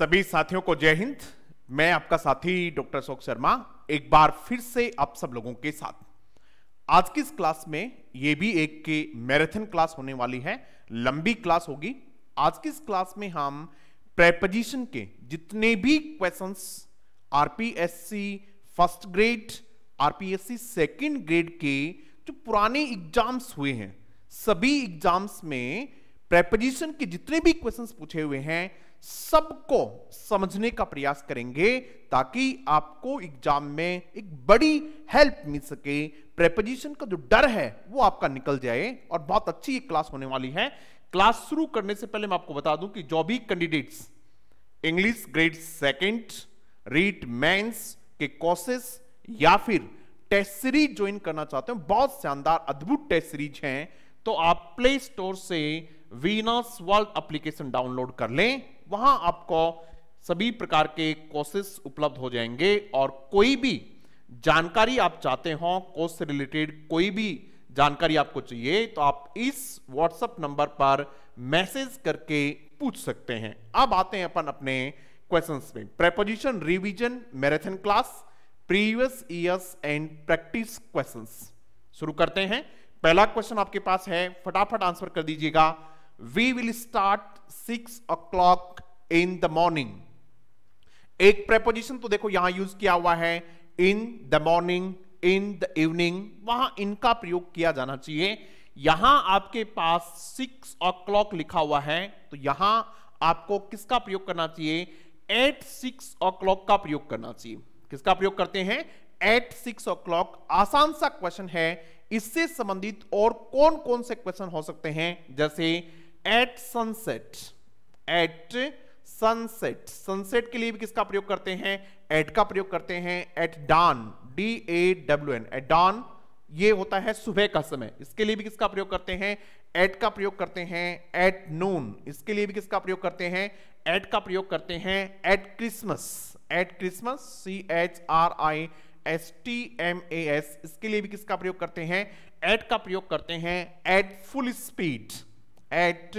सभी साथियों को जय हिंद मैं आपका साथी डॉक्टर अशोक शर्मा एक बार फिर से आप सब लोगों के साथ आज की इस क्लास में ये भी एक के मैराथन क्लास होने वाली है लंबी क्लास होगी आज की इस क्लास में हम प्रेपोजिशन के जितने भी questions RPSC first grade RPSC second grade के जो पुराने एग्जाम्स हुए हैं सभी एग्जाम्स में प्रेपोजिशन के जितने भी क्वेश्चंस पूछे हुए हैं सबको समझने का प्रयास करेंगे ताकि आपको एग्जाम में एक बड़ी हेल्प मिल सके प्रेपोजिशन का जो डर है वो आपका निकल जाए और बहुत अच्छी एक क्लास होने वाली है क्लास शुरू करने से पहले मैं आपको बता दूं कि जो भी candidates English grade second REET mains के कोर्सेस या फिर टेस्ट सीरीज ज्वाइन करना चाहते हो बहुत शानदार अद्भुत टेस्ट सीरीज हैं तो आप प्ले स्टोर से वीनस वर्ल्ड एप्लीकेशन डाउनलोड कर लें वहां आपको सभी प्रकार के कोर्सेस उपलब्ध हो जाएंगे और कोई भी जानकारी आप चाहते हो कोर्स से रिलेटेड कोई भी जानकारी आपको चाहिए तो आप इस व्हाट्सएप नंबर पर मैसेज करके पूछ सकते हैं अब आते हैं अपन अपने क्वेश्चंस में preposition revision marathon class previous years and practice questions शुरू करते हैं पहला क्वेश्चन आपके पास है फटाफट आंसर कर दीजिएगा we will start six o'clock in the morning. एक प्रेपोजिशन तो देखो यहां यूज किया हुआ है in the morning in the evening वहां इनका प्रयोग किया जाना चाहिए यहां आपके पास सिक्स ओ क्लॉक लिखा हुआ है तो यहां आपको किसका प्रयोग करना चाहिए एट सिक्स ओ क्लॉक का प्रयोग करना चाहिए किसका प्रयोग करते हैं एट सिक्स ओ क्लॉक आसान सा क्वेश्चन है इससे संबंधित और कौन कौन से क्वेश्चन हो सकते हैं जैसे at sunset at sunset sunset के लिए भी किसका प्रयोग करते हैं एट का प्रयोग करते हैं at dawn D A W N at dawn ये होता है सुबह का समय इसके लिए भी किसका प्रयोग करते हैं एट का प्रयोग करते हैं एट नून इसके लिए भी किसका प्रयोग करते हैं एट का प्रयोग करते हैं at Christmas at Christmas C H R I S T M A S इसके लिए भी किसका प्रयोग करते हैं एट का प्रयोग करते हैं at full speed at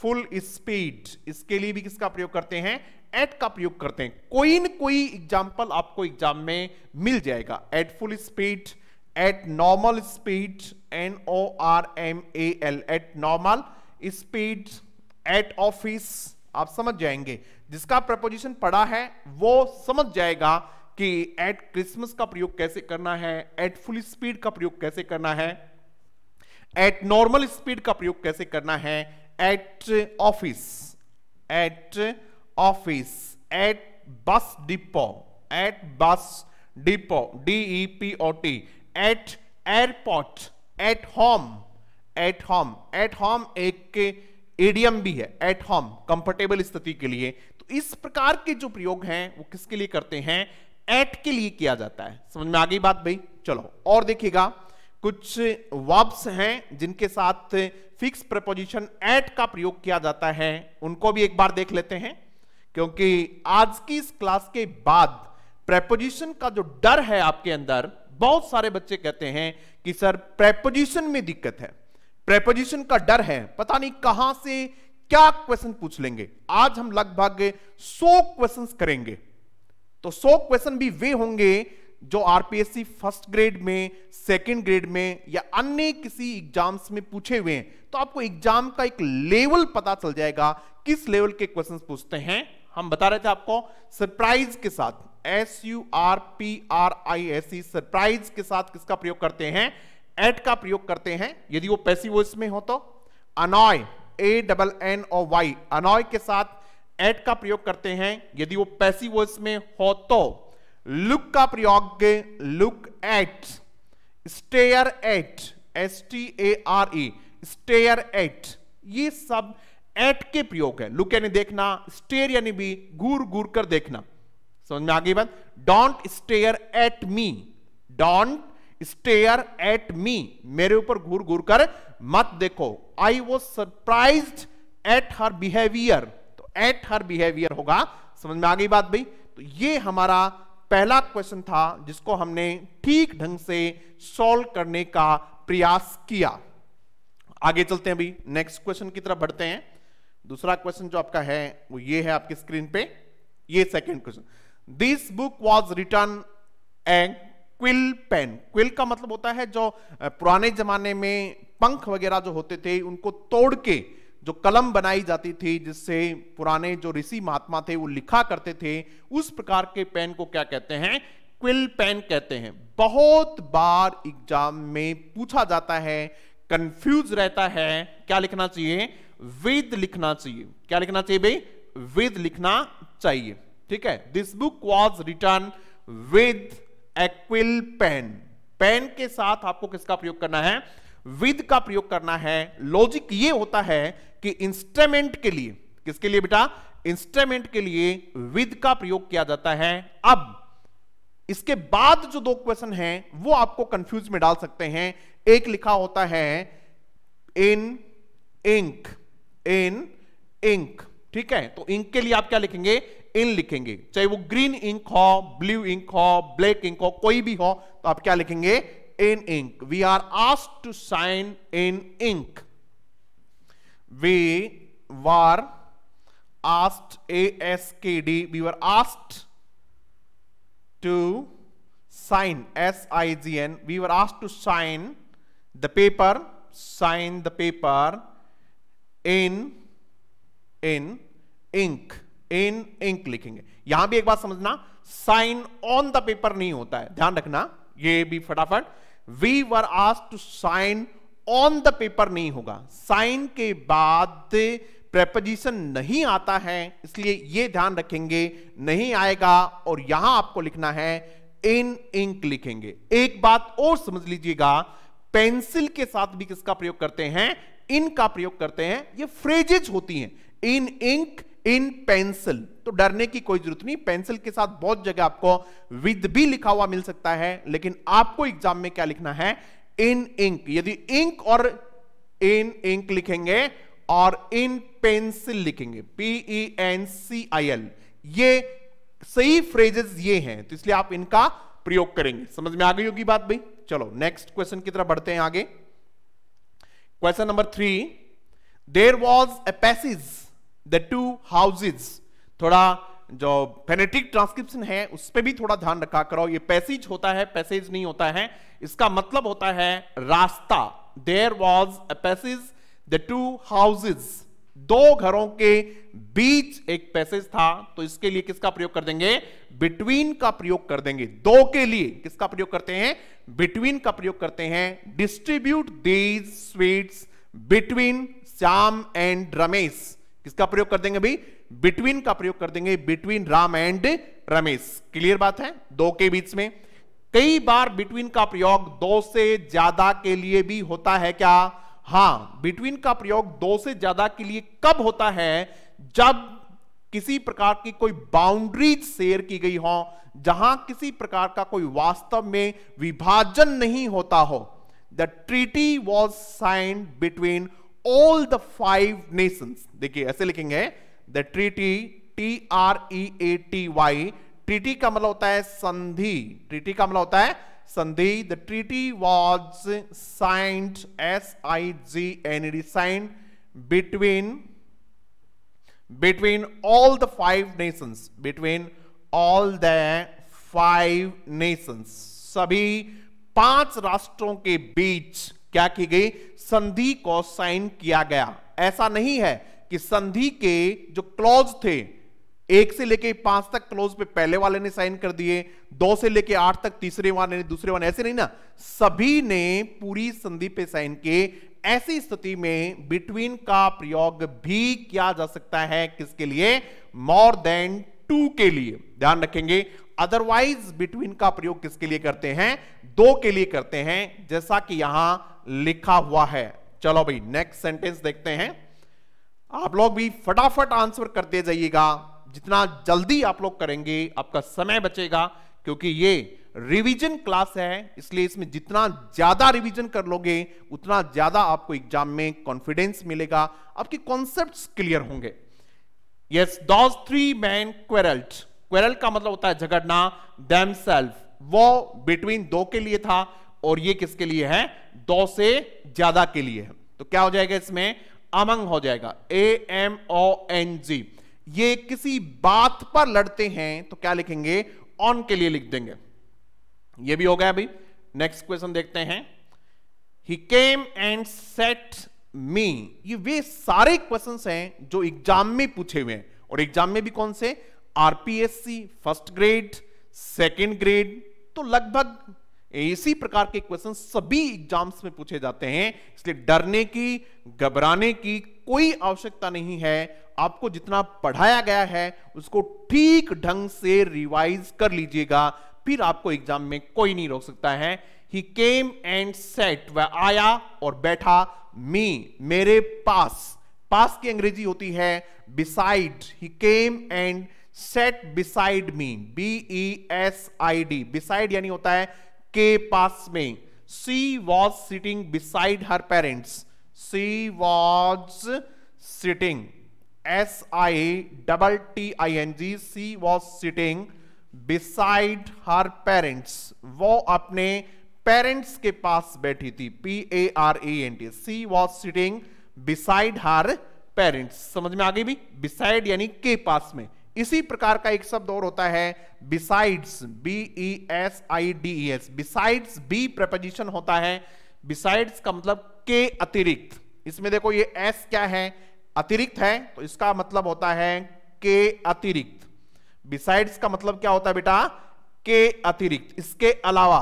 full speed इसके लिए भी किसका प्रयोग करते हैं एट का प्रयोग करते हैं कोई न कोई एग्जाम्पल आपको एग्जाम में मिल जाएगा at full speed at normal speed N O R M A L at normal speed at office आप समझ जाएंगे जिसका प्रपोजिशन पड़ा है वो समझ जाएगा कि एट क्रिसमस का प्रयोग कैसे करना है एट फुल स्पीड का प्रयोग कैसे करना है एट नॉर्मल स्पीड का प्रयोग कैसे करना है at office at office at bus depot at bus depot D E P O T at airport at home at home at home एक एडियम भी है एट होम कंफर्टेबल स्थिति के लिए तो इस प्रकार के जो प्रयोग हैं वो किसके लिए करते हैं एट के लिए किया जाता है समझ में आ गई बात भाई चलो और देखिएगा कुछ वर्ब्स हैं जिनके साथ फिक्स प्रपोजिशन एट का प्रयोग किया जाता है उनको भी एक बार देख लेते हैं क्योंकि आज की इस क्लास के बाद प्रेपोजिशन का जो डर है आपके अंदर बहुत सारे बच्चे कहते हैं कि सर प्रेपोजिशन में दिक्कत है प्रेपोजिशन का डर है पता नहीं कहां से क्या क्वेश्चन पूछ लेंगे आज हम लगभग सौ क्वेश्चन करेंगे तो सौ क्वेश्चन भी वे होंगे जो आरपीएससी फर्स्ट ग्रेड में सेकंड ग्रेड में या अन्य किसी एग्जाम्स में पूछे हुए हैं तो आपको एग्जाम का एक लेवल पता चल जाएगा किस लेवल के क्वेश्चंस पूछते हैं हम बता रहे थे आपको सरप्राइज के साथ S U R P R I S C surprise के साथ किसका प्रयोग करते हैं एट का प्रयोग करते हैं यदि वो पैसी वो में हो तो annoy A double N O Y annoy के साथ एट का प्रयोग करते हैं यदि वो पैसी वो में हो तो लुक का प्रयोग look at stare at S T A R E stare at ये सब एट के प्रयोग है लुक यानी देखना स्टेयर यानी भी घूर घूर कर देखना समझ में आगे बात don't stare at me don't stare at me मेरे ऊपर घूर घूर कर मत देखो I was surprise at her behaviour तो एट हर बिहेवियर होगा समझ में आ गई बात भाई तो ये हमारा पहला क्वेश्चन था जिसको हमने ठीक ढंग से सॉल्व करने का प्रयास किया आगे चलते हैं अभी नेक्स्ट क्वेश्चन की तरफ बढ़ते हैं दूसरा क्वेश्चन जो आपका है वो ये है आपकी स्क्रीन पे ये second question this book was written a quill pen quill का मतलब होता है जो पुराने जमाने में पंख वगैरह जो होते थे उनको तोड़ के जो कलम बनाई जाती थी जिससे पुराने जो ऋषि महात्मा थे वो लिखा करते थे उस प्रकार के पेन को क्या कहते हैं क्विल पेन कहते हैं बहुत बार एग्जाम में पूछा जाता है कंफ्यूज रहता है क्या लिखना चाहिए विद लिखना चाहिए क्या लिखना चाहिए भाई विद लिखना चाहिए ठीक है this book was written with a quill pen pen के साथ आपको किसका प्रयोग करना है विद का प्रयोग करना है लॉजिक ये होता है कि इंस्ट्रूमेंट के लिए किसके लिए बेटा इंस्ट्रूमेंट के लिए विद का प्रयोग किया जाता है अब इसके बाद जो दो क्वेश्चन हैं वो आपको कंफ्यूज में डाल सकते हैं एक लिखा होता है इन इंक इन इंक ठीक है तो इंक के लिए आप क्या लिखेंगे इन लिखेंगे चाहे वो ग्रीन इंक हो ब्लू इंक हो ब्लैक इंक हो कोई भी हो तो आप क्या लिखेंगे in ink. We are asked to sign in ink. We were asked, A S K D, we were asked to sign, S-I-G-N, we were asked to sign the paper, sign the paper in, in ink. In ink लिखेंगे यहां भी एक बात समझना sign on the paper नहीं होता है ध्यान रखना ये भी फटाफट -फड़। We were ask to sign on the paper नहीं होगा साइन के बाद प्रेपोजिशन नहीं आता है इसलिए यह ध्यान रखेंगे नहीं आएगा और यहां आपको लिखना है इन इंक लिखेंगे एक बात और समझ लीजिएगा पेंसिल के साथ भी किसका प्रयोग करते हैं इन का प्रयोग करते हैं ये फ्रेजेज होती हैं इन इंक इन पेंसिल तो डरने की कोई जरूरत नहीं पेंसिल के साथ बहुत जगह आपको विद भी लिखा हुआ मिल सकता है लेकिन आपको एग्जाम में क्या लिखना है इन इंक यदि इंक और इन इंक लिखेंगे और इन पेंसिल लिखेंगे पीई एन सी आई एल ये सही फ्रेजेस ये हैं तो इसलिए आप इनका प्रयोग करेंगे समझ में आ गई होगी बात भाई चलो नेक्स्ट क्वेश्चन की तरफ बढ़ते हैं आगे question number three there was a passage the two houses थोड़ा जो फेनेटिक ट्रांसक्रिप्शन है उस पर भी थोड़ा ध्यान रखा करो ये पैसेज होता है पैसेज नहीं होता है इसका मतलब होता है रास्ता there was a passage the two houses दो घरों के बीच एक पैसेज था तो इसके लिए किसका प्रयोग कर देंगे बिटवीन का प्रयोग कर देंगे दो के लिए किसका प्रयोग करते हैं बिटवीन का प्रयोग करते हैं distribute these sweets between Shyam and Ramesh किसका प्रयोग कर देंगे भाई बिटवीन का प्रयोग कर देंगे between Ram and Ramesh clear बात है दो के बीच में कई बार बिटवीन का प्रयोग दो से ज्यादा के लिए भी होता है क्या हां बिटवीन का प्रयोग दो से ज्यादा के लिए कब होता है जब किसी प्रकार की कोई बाउंड्रीज शेयर की गई हो जहां किसी प्रकार का कोई वास्तव में विभाजन नहीं होता हो the treaty was signed between all the five nations देखिए ऐसे लिखेंगे the treaty T R E A T Y treaty का मतलब होता है संधि ट्रीटी का मतलब होता है संधि the treaty was signed S I G N E signed between between all the five nation between all the five nation सभी पांच राष्ट्रों के बीच क्या की गई संधि को साइन किया गया ऐसा नहीं है कि संधि के जो क्लॉज थे एक से लेके पांच तक क्लोज पे पहले वाले ने साइन कर दिए दो से लेके आठ तक तीसरे वाले ने दूसरे वाले ऐसे नहीं ना सभी ने पूरी संधि पे साइन किए ऐसी स्थिति में बिटवीन का प्रयोग भी किया जा सकता है किसके लिए मोर देन टू के लिए ध्यान रखेंगे अदरवाइज बिटवीन का प्रयोग किसके लिए करते हैं दो के लिए करते हैं जैसा कि यहां लिखा हुआ है चलो भाई नेक्स्ट सेंटेंस देखते हैं आप लोग भी फटाफट आंसर करते जाइएगा जितना जल्दी आप लोग करेंगे आपका समय बचेगा क्योंकि ये रिवीजन क्लास है इसलिए इसमें जितना ज्यादा रिवीजन कर लोगे उतना ज्यादा आपको एग्जाम में कॉन्फिडेंस मिलेगा आपके कॉन्सेप्ट्स क्लियर होंगे yes those three men quarrelled quarrel का मतलब होता है झगड़ना सेल्फ वो बिटवीन दो के लिए था और ये किसके लिए है दो से ज्यादा के लिए है तो क्या हो जाएगा इसमें अमंग हो जाएगा A M O N G ये किसी बात पर लड़ते हैं तो क्या लिखेंगे ऑन के लिए लिख देंगे ये भी हो गया अभी नेक्स्ट क्वेश्चन देखते हैं ही केम एंड सेट मी ये वे सारे क्वेश्चंस हैं जो एग्जाम में पूछे हुए हैं और एग्जाम में भी कौन से RPSC first grade second grade तो लगभग इसी प्रकार के क्वेश्चन सभी एग्जाम्स में पूछे जाते हैं इसलिए डरने की घबराने की कोई आवश्यकता नहीं है आपको जितना पढ़ाया गया है उसको ठीक ढंग से रिवाइज कर लीजिएगा फिर आपको एग्जाम में कोई नहीं रोक सकता है ही केम एंड सेट वह आया और बैठा मी मेरे पास पास की अंग्रेजी होती है बिसाइड ही came and sat beside me B E S I D beside यानी होता है के पास में she was sitting beside her parents she was sitting S I double T I N G she was sitting beside her parents वो अपने parents के पास बैठी थी P A R A N T she was sitting beside her parents समझ में आ गई भी बिसाइड यानी के पास में इसी प्रकार का एक शब्द और होता है besides B E S I D E S besides बी प्रपोजिशन होता है बिसाइड्स का मतलब के अतिरिक्त इसमें देखो ये एस क्या है अतिरिक्त है तो इसका मतलब होता है के अतिरिक्त बिसाइड्स का मतलब क्या होता है बेटा के अतिरिक्त इसके अलावा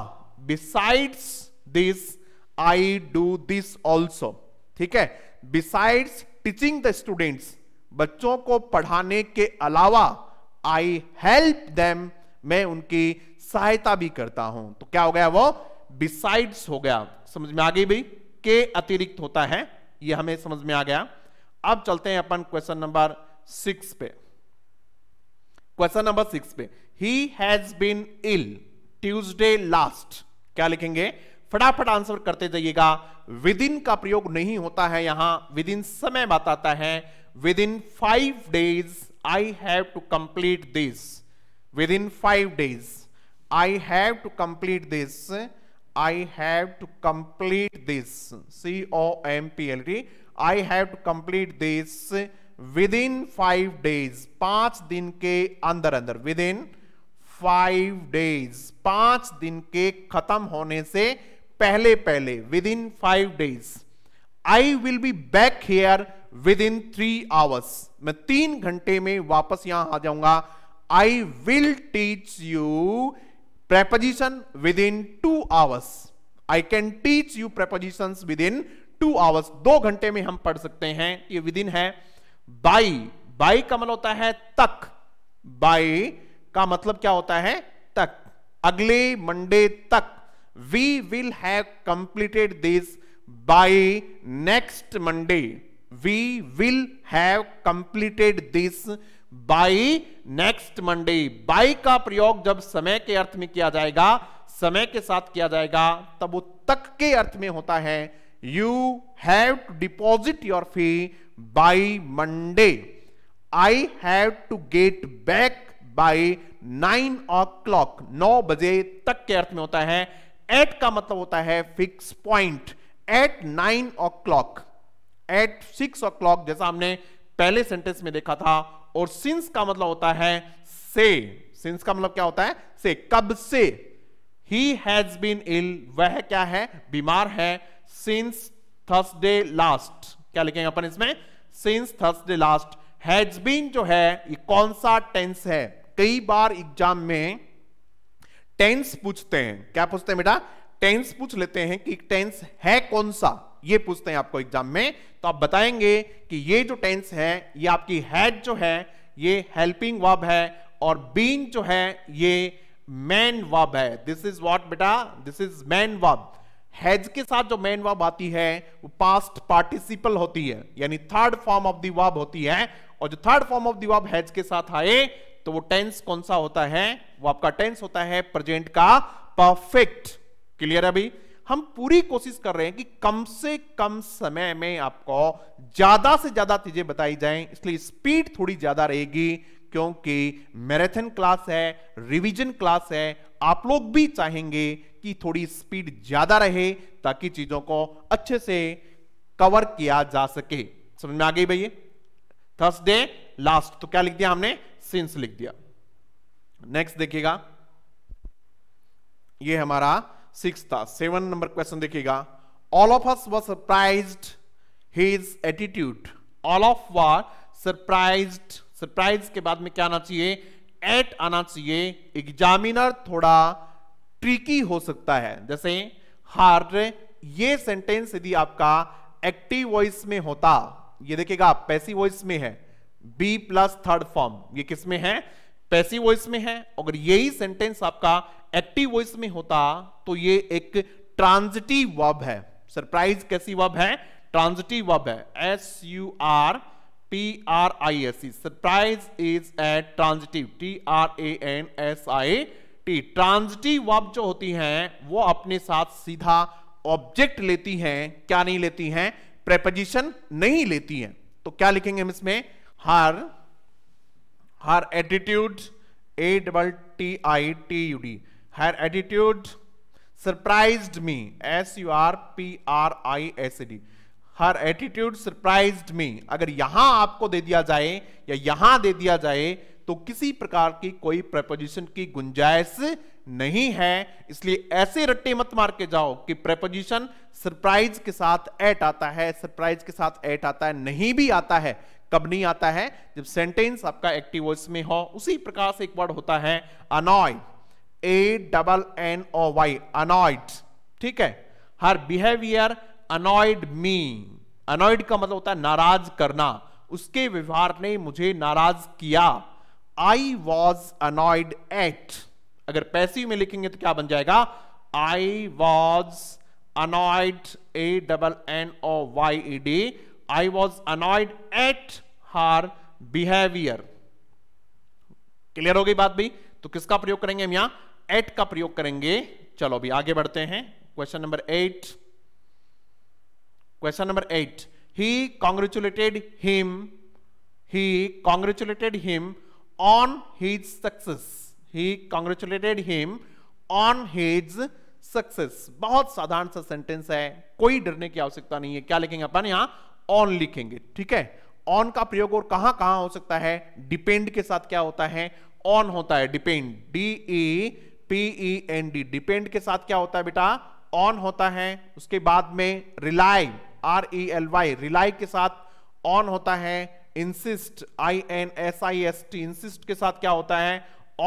besides this I do this also ठीक है बिसाइड्स टीचिंग द स्टूडेंट्स बच्चों को पढ़ाने के अलावा आई हेल्प देम मैं उनकी सहायता भी करता हूं तो क्या हो गया वो बिसाइड्स हो गया समझ में आ गई भाई के अतिरिक्त होता है ये हमें समझ में आ गया अब चलते हैं अपन क्वेश्चन नंबर सिक्स पे क्वेश्चन नंबर सिक्स पे he has been ill Tuesday last क्या लिखेंगे फटाफट आंसर करते जाइएगा विद इन का प्रयोग नहीं होता है यहां विद इन समय बताता है within five days I have to complete this. Within five days I have to complete this. I have to complete this. C-O-M-P-L-T. I have to complete this within five days. पाँच दिन के अंदर अंदर within five days. पांच दिन के खत्म होने से पहले पहले Within five days, I will be back here. Within three hours मैं तीन घंटे में वापस यहां आ जाऊंगा I will teach you preposition within two hours I can teach you preposition within two hours दो घंटे में हम पढ़ सकते हैं ये विद इन है बाई बाई का मतलब होता है तक बाई का मतलब क्या होता है तक अगले मंडे तक we will have completed this by next Monday we will have completed this by next Monday. By का प्रयोग जब समय के अर्थ में किया जाएगा समय के साथ किया जाएगा तब वो तक के अर्थ में होता है you have to deposit your fee by Monday I have to get back by nine o'clock नौ बजे तक के अर्थ में होता है एट का मतलब होता है fix point at nine o'clock at six o'clock जैसा हमने पहले सेंटेंस में देखा था और सिंस का मतलब होता है से सिंस का मतलब क्या होता है से कब से ही हैज बीन इल वह क्या है बीमार है सिंस थर्सडे लास्ट क्या लिखेंगे अपन इसमें since Thursday last has been जो है ये कौन सा टेंस है कई बार एग्जाम में टेंस पूछते हैं क्या पूछते हैं बेटा टेंस पूछ लेते हैं कि टेंस है कौन सा ये पूछते हैं आपको एग्जाम में तो आप बताएंगे कि ये जो टेंस है ये आपकी हैड जो है ये हेल्पिंग वब है और बीन जो है ये मैन वब है दिस इज वॉट बेटा this is main verb has के साथ जो मैन वर्ब आती है वो पास्ट पार्टिसिपल होती है यानी third form of the verb होती है और जो third form of the verb has के साथ आए तो वो टेंस कौन सा होता है वो आपका टेंस होता है प्रेजेंट का परफेक्ट क्लियर है अभी हम पूरी कोशिश कर रहे हैं कि कम से कम समय में आपको ज्यादा से ज्यादा चीजें बताई जाएं इसलिए स्पीड थोड़ी ज्यादा रहेगी क्योंकि मैराथन क्लास है रिवीजन क्लास है आप लोग भी चाहेंगे कि थोड़ी स्पीड ज्यादा रहे ताकि चीजों को अच्छे से कवर किया जा सके समझ में आ गई भैया थर्सडे लास्ट तो क्या लिख दिया हमने सिंस लिख दिया नेक्स्ट देखिएगा ये हमारा सिक्स था सेवन नंबर क्वेश्चन देखिएगा all of us was surprise his attitude all of were surprise surprise के बाद में क्या आना चाहिए एट आना चाहिए एग्जामिनर थोड़ा ट्रिकी हो सकता है जैसे हार्ड ये सेंटेंस यदि आपका एक्टिव वॉइस में होता ये देखिएगा पैसिव वॉइस में है बी प्लस थर्ड फॉर्म ये किसमें है पैसिव वॉइस में है अगर यही सेंटेंस आपका एक्टिव वॉइस में होता तो ये एक ट्रांजिटिव वर्ब है सरप्राइज कैसी वब है ट्रांजिटिव वर्ब है S U R P R I S E surprise is a transitive T R A N S I T transitive verb जो होती हैं वो अपने साथ सीधा ऑब्जेक्ट लेती हैं क्या नहीं लेती हैं प्रेपोजिशन नहीं लेती हैं तो क्या लिखेंगे हम इसमें her her attitude A double T I T U D her attitude surprised me s u r p r i s e d her attitude surprised me अगर यहां आपको दे दिया जाए या यहां दे दिया जाए तो किसी प्रकार की कोई प्रपोजिशन की गुंजाइश नहीं है इसलिए ऐसे रट्टे मत मार के जाओ कि प्रेपोजिशन सरप्राइज के साथ एट आता है सरप्राइज के साथ एट आता है नहीं भी आता है कब नहीं आता है जब सेंटेंस आपका एक्टिव वॉइस में हो उसी प्रकार से एक वर्ड होता है annoy A double N O Y annoyed ठीक है her behaviour annoyed me annoyed का मतलब होता है नाराज करना उसके व्यवहार ने मुझे नाराज किया आई वॉज अनॉइड एट अगर पैसे में लिखेंगे तो क्या बन जाएगा I was annoyed A double N O Y E D I was annoyed at her behaviour clear हो गई बात भी तो किसका प्रयोग करेंगे हम यहां एट का प्रयोग करेंगे चलो अभी आगे बढ़ते हैं question number eight question number eight he congratulated him he congratulated him on his success he congratulated him on his success बहुत साधारण सा सेंटेंस है कोई डरने की आवश्यकता नहीं है क्या लिखेंगे अपन यहां ऑन लिखेंगे ठीक है ऑन का प्रयोग और कहां कहां हो सकता है डिपेंड के साथ क्या होता है ऑन होता है depend D E P E N D depend के साथ क्या होता है बेटा ऑन होता है उसके बाद में rely R E L Y rely के साथ ऑन होता है insist I N S I S T insist के साथ क्या होता है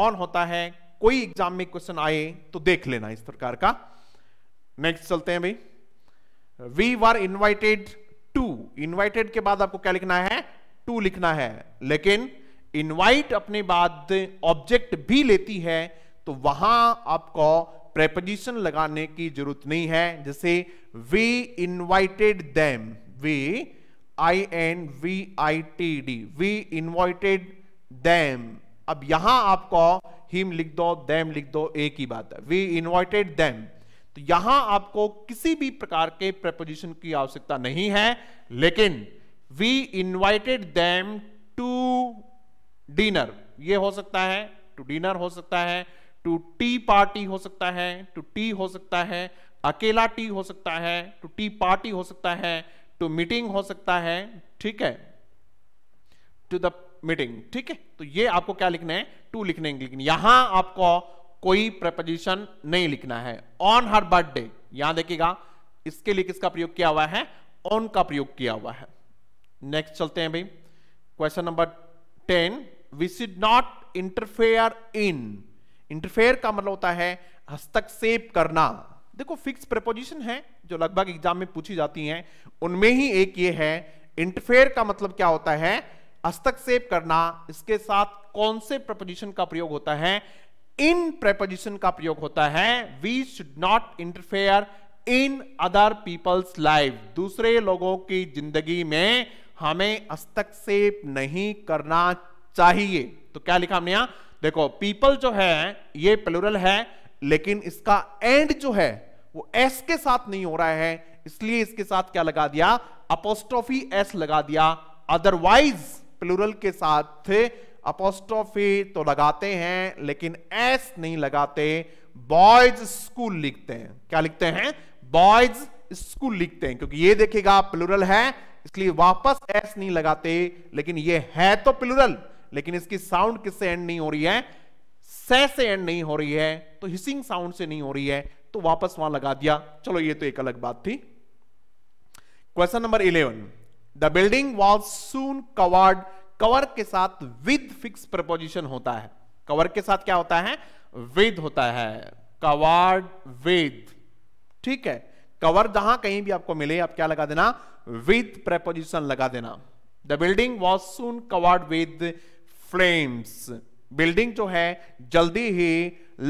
ऑन होता है कोई एग्जाम में क्वेश्चन आए तो देख लेना इस प्रकार का नेक्स्ट चलते हैं भाई we were invited to invited के बाद आपको क्या लिखना है टू लिखना है लेकिन इनवाइट अपने बाद ऑब्जेक्ट भी लेती है तो वहां आपको प्रेपोजिशन लगाने की जरूरत नहीं है जैसे we invited them we I N V I T D we invited them अब यहां आपको हिम लिख दो देम लिख दो एक ही बात है वी इनवाइटेड देम तो यहां आपको किसी भी प्रकार के प्रेपोजिशन की आवश्यकता नहीं है लेकिन we invited them to dinner ये हो सकता है टू डिनर हो सकता है टू टी पार्टी हो सकता है टू टी हो सकता है अकेला टी हो सकता है टू टी पार्टी हो सकता है टू मीटिंग हो सकता है ठीक है टू द मीटिंग ठीक है तो ये आपको क्या लिखना है टू लिखने लेकिन यहां आपको कोई प्रपोजिशन नहीं लिखना है ऑन हर बर्थडे यहां देखिएगा इसके लिए किसका प्रयोग किया हुआ है ऑन का प्रयोग किया हुआ है नेक्स्ट चलते हैं भाई question number ten we should not interfere in interfere का मतलब होता है हस्तक्षेप करना देखो फिक्स प्रपोजिशन है जो लगभग एग्जाम में पूछी जाती हैं उनमें ही एक ये है इंटरफेयर का मतलब क्या होता है हस्तक्षेप करना इसके साथ कौन से प्रपोजिशन का प्रयोग होता है इन प्रपोजिशन का प्रयोग होता है we should not interfere in other people's life दूसरे लोगों की जिंदगी में हमें हस्तक्षेप नहीं करना चाहिए तो क्या लिखा हमने यहां देखो पीपल जो है ये प्लुरल है लेकिन इसका एंड जो है वो एस के साथ नहीं हो रहा है इसलिए इसके साथ क्या लगा दिया अपोस्टोफी एस लगा दिया अदरवाइज प्लुरल के साथ अपोस्टोफी तो लगाते हैं लेकिन एस नहीं लगाते बॉयज स्कूल लिखते हैं क्या लिखते हैं बॉयज स्कूल लिखते हैं क्योंकि ये देखेगा प्लुरल है इसलिए वापस एस नहीं लगाते लेकिन ये है तो प्लुरल लेकिन इसकी साउंड किससे एंड नहीं हो रही है सह से एंड नहीं हो रही है तो हिसिंग साउंड से नहीं हो रही है तो वापस वहां लगा दिया चलो ये तो एक अलग बात थी question number eleven the building was soon covered cover के साथ विद फिक्स प्रपोजिशन होता है कवर के साथ क्या होता है विद होता है कवर्ड विद ठीक है कवर जहां कहीं भी आपको मिले आप क्या लगा देना विद प्रपोजिशन लगा देना the building was soon covered with flames building जो है जल्दी ही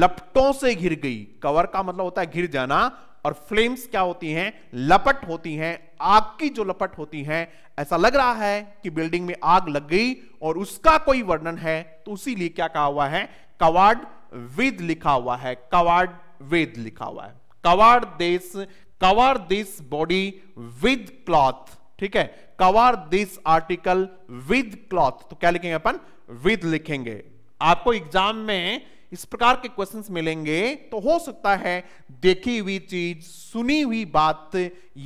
लपटों से घिर गई कवर का मतलब होता है घिर जाना और फ्लेम्स क्या होती हैं लपट होती हैं आग की जो लपट होती हैं ऐसा लग रहा है कि बिल्डिंग में आग लग गई और उसका कोई वर्णन है तो लिए क्या कहा हुआ है कवाड़ वेद लिखा हुआ है कवाड़ वेद लिखा हुआ है कवाड़ देश cover this body with cloth ठीक है cover this article with cloth तो क्या लिखेंगे अपन विद लिखेंगे आपको एग्जाम में इस प्रकार के क्वेश्चंस मिलेंगे तो हो सकता है देखी हुई चीज सुनी हुई बात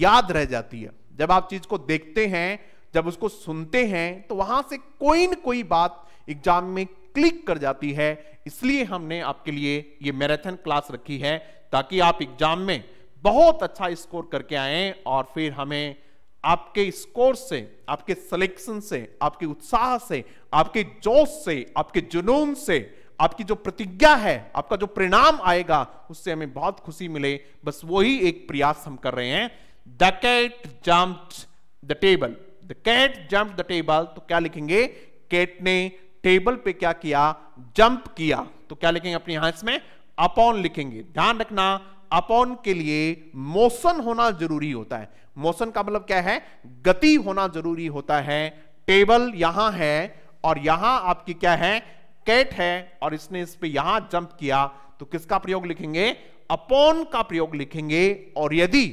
याद रह जाती है जब आप चीज को देखते हैं जब उसको सुनते हैं तो वहां से कोई न कोई बात एग्जाम में क्लिक कर जाती है इसलिए हमने आपके लिए ये मैराथन क्लास रखी है ताकि आप एग्जाम में बहुत अच्छा स्कोर करके आए और फिर हमें आपके स्कोर से आपके सिलेक्शन से आपके उत्साह से आपके जोश से आपके जुनून से आपकी जो प्रतिज्ञा है आपका जो परिणाम आएगा उससे हमें बहुत खुशी मिले बस वही एक प्रयास हम कर रहे हैं the cat jump the table the cat jump the table तो क्या लिखेंगे कैट ने टेबल पे क्या किया जंप किया तो क्या लिखेंगे अपने यहां इसमें अपॉन लिखेंगे ध्यान रखना अपॉन के लिए मोशन होना जरूरी होता है मोशन का मतलब क्या है गति होना जरूरी होता है टेबल यहां है और यहां आपकी क्या है कैट है और इसने इस पे यहां जंप किया तो किसका प्रयोग लिखेंगे अपॉन का प्रयोग लिखेंगे और यदि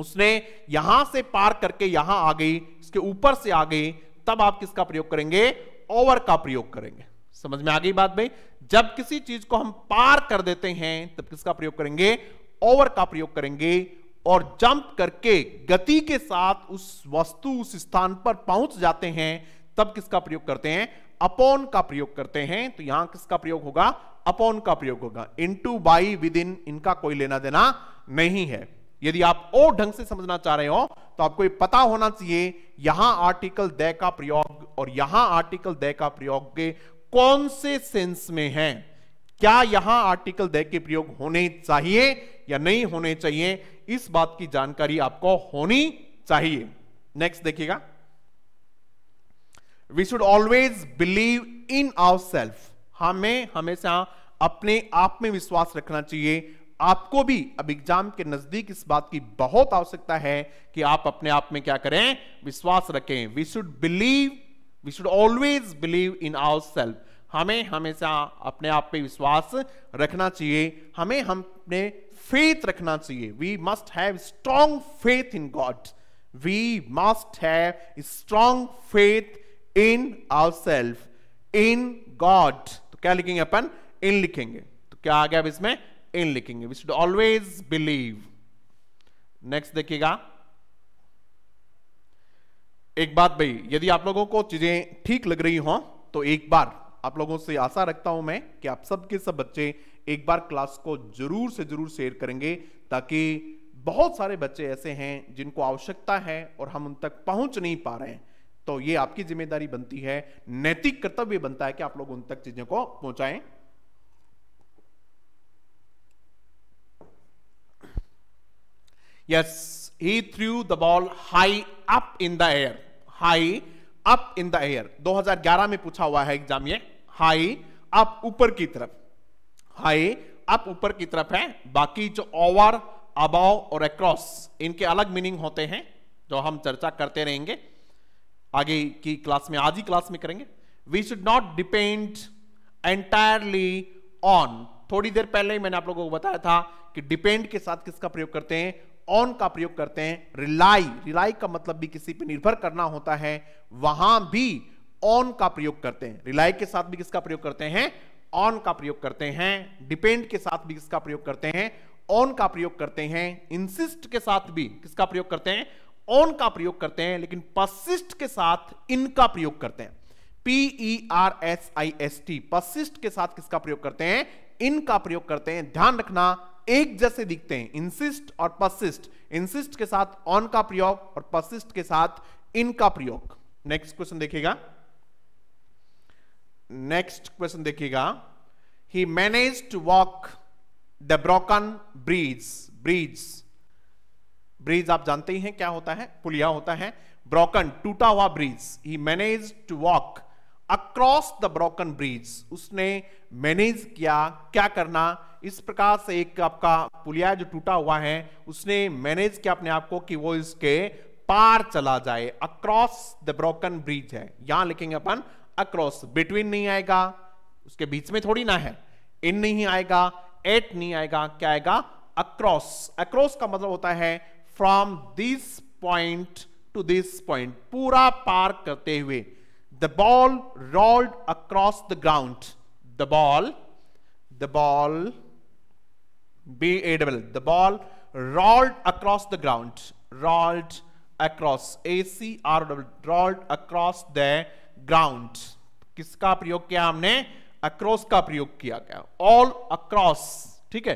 उसने यहां से पार करके यहां आ गई इसके ऊपर से आ गई तब आप किसका प्रयोग करेंगे ओवर का प्रयोग करेंगे समझ में आ गई बात भाई जब किसी चीज को हम पार कर देते हैं तब किसका प्रयोग करेंगे ओवर का प्रयोग करेंगे और जंप करके गति के साथ उस वस्तु उस स्थान पर पहुंच जाते हैं तब किसका प्रयोग करते हैं अपॉन का प्रयोग करते हैं तो यहां किसका प्रयोग होगा अपॉन का प्रयोग होगा इनटू बाई विद इन इनका कोई लेना देना नहीं है यदि आप ओ ढंग से समझना चाह रहे हो तो आपको ये पता होना चाहिए यहां आर्टिकल द का प्रयोग और यहां आर्टिकल द का प्रयोग के कौन से सेंस में है क्या यहां आर्टिकल दे के प्रयोग होने चाहिए या नहीं होने चाहिए इस बात की जानकारी आपको होनी चाहिए नेक्स्ट देखिएगा we should always believe in our self हमें हमेशा अपने आप में विश्वास रखना चाहिए आपको भी अब एग्जाम के नजदीक इस बात की बहुत आवश्यकता है कि आप अपने आप में क्या करें विश्वास रखें we should believe we should always believe in our self हमें हमेशा अपने आप पे विश्वास रखना चाहिए हमें हमने फेथ रखना चाहिए we must have strong faith in God we must have strong faith in our self in God तो क्या लिखेंगे अपन इन लिखेंगे तो क्या आ गया अब इसमें इन लिखेंगे we should always believe next देखिएगा एक बात भाई यदि आप लोगों को चीजें ठीक लग रही हो तो एक बार आप लोगों से आशा रखता हूं मैं कि आप सबके सब बच्चे एक बार क्लास को जरूर से जरूर शेयर करेंगे ताकि बहुत सारे बच्चे ऐसे हैं जिनको आवश्यकता है और हम उन तक पहुंच नहीं पा रहे हैं तो ये आपकी जिम्मेदारी बनती है नैतिक कर्तव्य बनता है कि आप लोग उन तक चीजों को पहुंचाएं yes yes. He threw the ball high up in the air. High up in the air. 2011 में पूछा हुआ है एग्जाम ये high up ऊपर की तरफ high up ऊपर की तरफ है बाकी जो over above और across इनके अलग मीनिंग होते हैं जो हम चर्चा करते रहेंगे आगे की क्लास में आज ही क्लास में करेंगे we should not depend entirely on थोड़ी देर पहले ही मैंने आप लोगों को बताया था कि डिपेंड के साथ किसका प्रयोग करते हैं ऑन का प्रयोग करते हैं रिलाई रिलाई का मतलब भी किसी पर निर्भर करना होता है वहां भी ऑन का प्रयोग करते हैं रिलाई के साथ भी किसका प्रयोग करते हैं ऑन का प्रयोग करते हैं डिपेंड के साथ भी किसका प्रयोग करते हैं ऑन का प्रयोग करते हैं इंसिस्ट के साथ भी किसका प्रयोग करते हैं ऑन का प्रयोग करते हैं लेकिन पसिस्ट के साथ इनका प्रयोग करते हैं P E R S I S T persist के साथ किसका प्रयोग करते हैं इनका प्रयोग करते हैं ध्यान रखना एक जैसे दिखते हैं इंसिस्ट और पसिस्ट इंसिस्ट के साथ ऑन का प्रयोग और पसिस्ट के साथ इन का प्रयोग नेक्स्ट क्वेश्चन देखिएगा नेक्स्ट क्वेश्चन देखिएगा he manage to walk the broken bridge bridge bridge आप जानते ही हैं क्या होता है पुलिया होता है ब्रोकन टूटा हुआ bridge he manage to walk across the broken bridge उसने मैनेज किया क्या करना इस प्रकार से एक आपका पुलिया जो टूटा हुआ है उसने मैनेज किया अपने आप को कि वो इसके पार चला जाए अक्रॉस द ब्रोकन ब्रिज है यहां लिखेंगे अपन अक्रॉस बिटवीन नहीं आएगा उसके बीच में थोड़ी ना है इन नहीं आएगा एट नहीं आएगा क्या आएगा अक्रॉस अक्रॉस का मतलब होता है from this point to this point पूरा पार करते हुए The ball rolled across the ground. The ball, the ball, B A double. The ball rolled across the ground. Rolled across, A C R o double. Rolled across the ground. किसका प्रयोग किया हमने across का प्रयोग किया गया all across ठीक है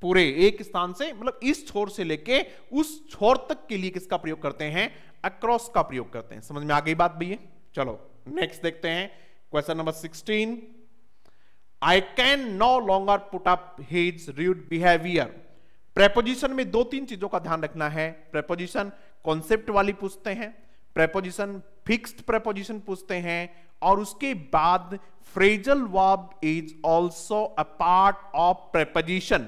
पूरे एक स्थान से मतलब इस छोर से लेके उस छोर तक के लिए किसका प्रयोग करते हैं अक्रॉस का प्रयोग करते हैं समझ में आ गई बात भैया चलो नेक्स्ट देखते हैं question number sixteen I can no longer put up his rude behaviour preposition में दो तीन चीजों का ध्यान रखना है प्रेपोजिशन कॉन्सेप्ट वाली पूछते हैं प्रेपोजिशन फिक्स्ड प्रेपोजिशन पूछते हैं और उसके बाद phrasal verb is also a part of preposition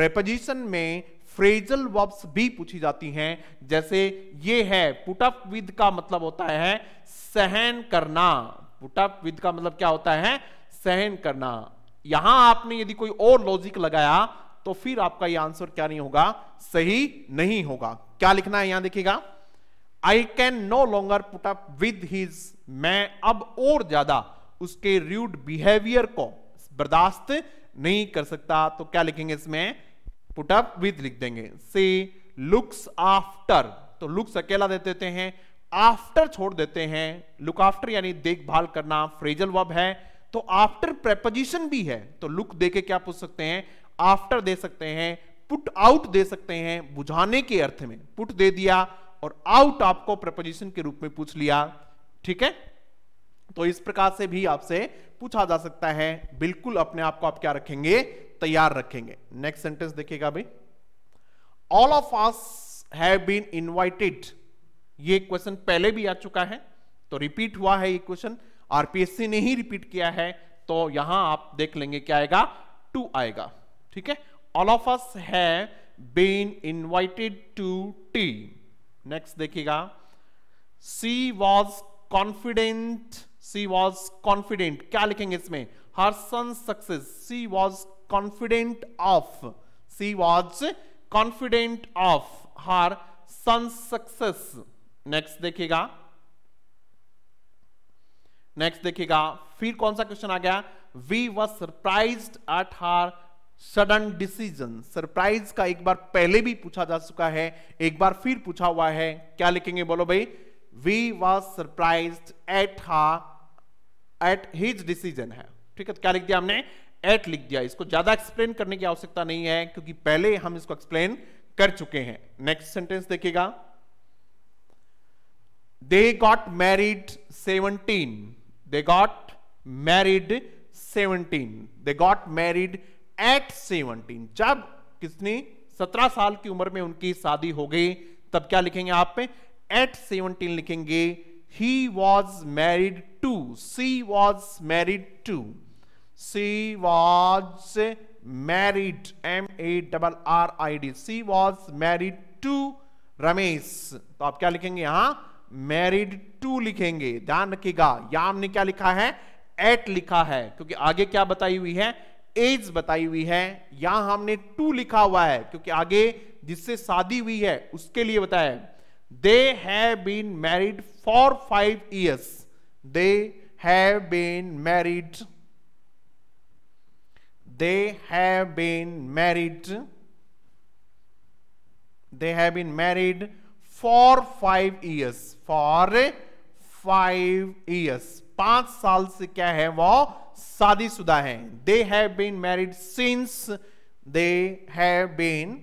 preposition में फ्रेजल वर्ब्स भी पूछी जाती हैं जैसे ये है पुट अप विद का मतलब होता है सहन करना पुट अप विद का मतलब क्या होता है सहन करना यहां आपने यदि कोई और लॉजिक लगाया तो फिर आपका ये आंसर क्या नहीं होगा सही नहीं होगा क्या लिखना है यहां देखिएगा I can no longer put up with his मैं अब और ज्यादा उसके रूड बिहेवियर को बर्दाश्त नहीं कर सकता तो क्या लिखेंगे इसमें पुट अप विद लिख देंगे से लुक्स आफ्टर तो लुक्स अकेला दे देते हैं आफ्टर छोड़ देते हैं लुक आफ्टर यानी देखभाल करना फ्रेजल वब है तो आफ्टर प्रेपोजिशन भी है तो लुक दे के क्या पूछ सकते हैं आफ्टर दे सकते हैं पुट आउट दे सकते हैं बुझाने के अर्थ में पुट दे दिया और आउट आपको प्रेपोजिशन के रूप में पूछ लिया ठीक है तो इस प्रकार से भी आपसे पूछा जा सकता है बिल्कुल अपने आप को आप क्या रखेंगे तैयार रखेंगे नेक्स्ट सेंटेंस देखिएगा भाई all of us have been invited ये क्वेश्चन पहले भी आ चुका है तो रिपीट हुआ है ये क्वेश्चन आरपीएससी ने ही रिपीट किया है तो यहां आप देख लेंगे क्या आएगा टू आएगा ठीक है all of us have been invited to tea next देखिएगा she was confident she was confident क्या लिखेंगे इसमें her son success she was confident of. She was confident of her son's success. Next देखिएगा next देखिएगा फिर कौन सा question आ गया we was surprise at her sudden decision surprise का एक बार पहले भी पूछा जा चुका है एक बार फिर पूछा हुआ है क्या लिखेंगे बोलो भाई we was surprise at her at his decision है ठीक है तो क्या लिख दिया हमने एट लिख दिया इसको ज्यादा एक्सप्लेन करने की आवश्यकता नहीं है क्योंकि पहले हम इसको एक्सप्लेन कर चुके हैं नेक्स्ट सेंटेंस देखिएगा they got married seventeen they got married seventeen they got married at seventeen जब किसने सत्रह साल की उम्र में उनकी शादी हो गई तब क्या लिखेंगे आप पे एट सेवनटीन लिखेंगे he was married to she was married to she was married m a double R I D she was married to Ramesh तो आप क्या लिखेंगे यहां मैरिड टू लिखेंगे ध्यान रखिएगा या हमने क्या लिखा है एट लिखा है क्योंकि आगे क्या बताई हुई है एज बताई हुई है यहां हमने टू लिखा हुआ है क्योंकि आगे जिससे शादी हुई है उसके लिए बताया they have been married for five years they have been married they have been married they have been married for 5 years for 5 years 5 saal se kya hai wo shaadi shuda hai they have been married since they have been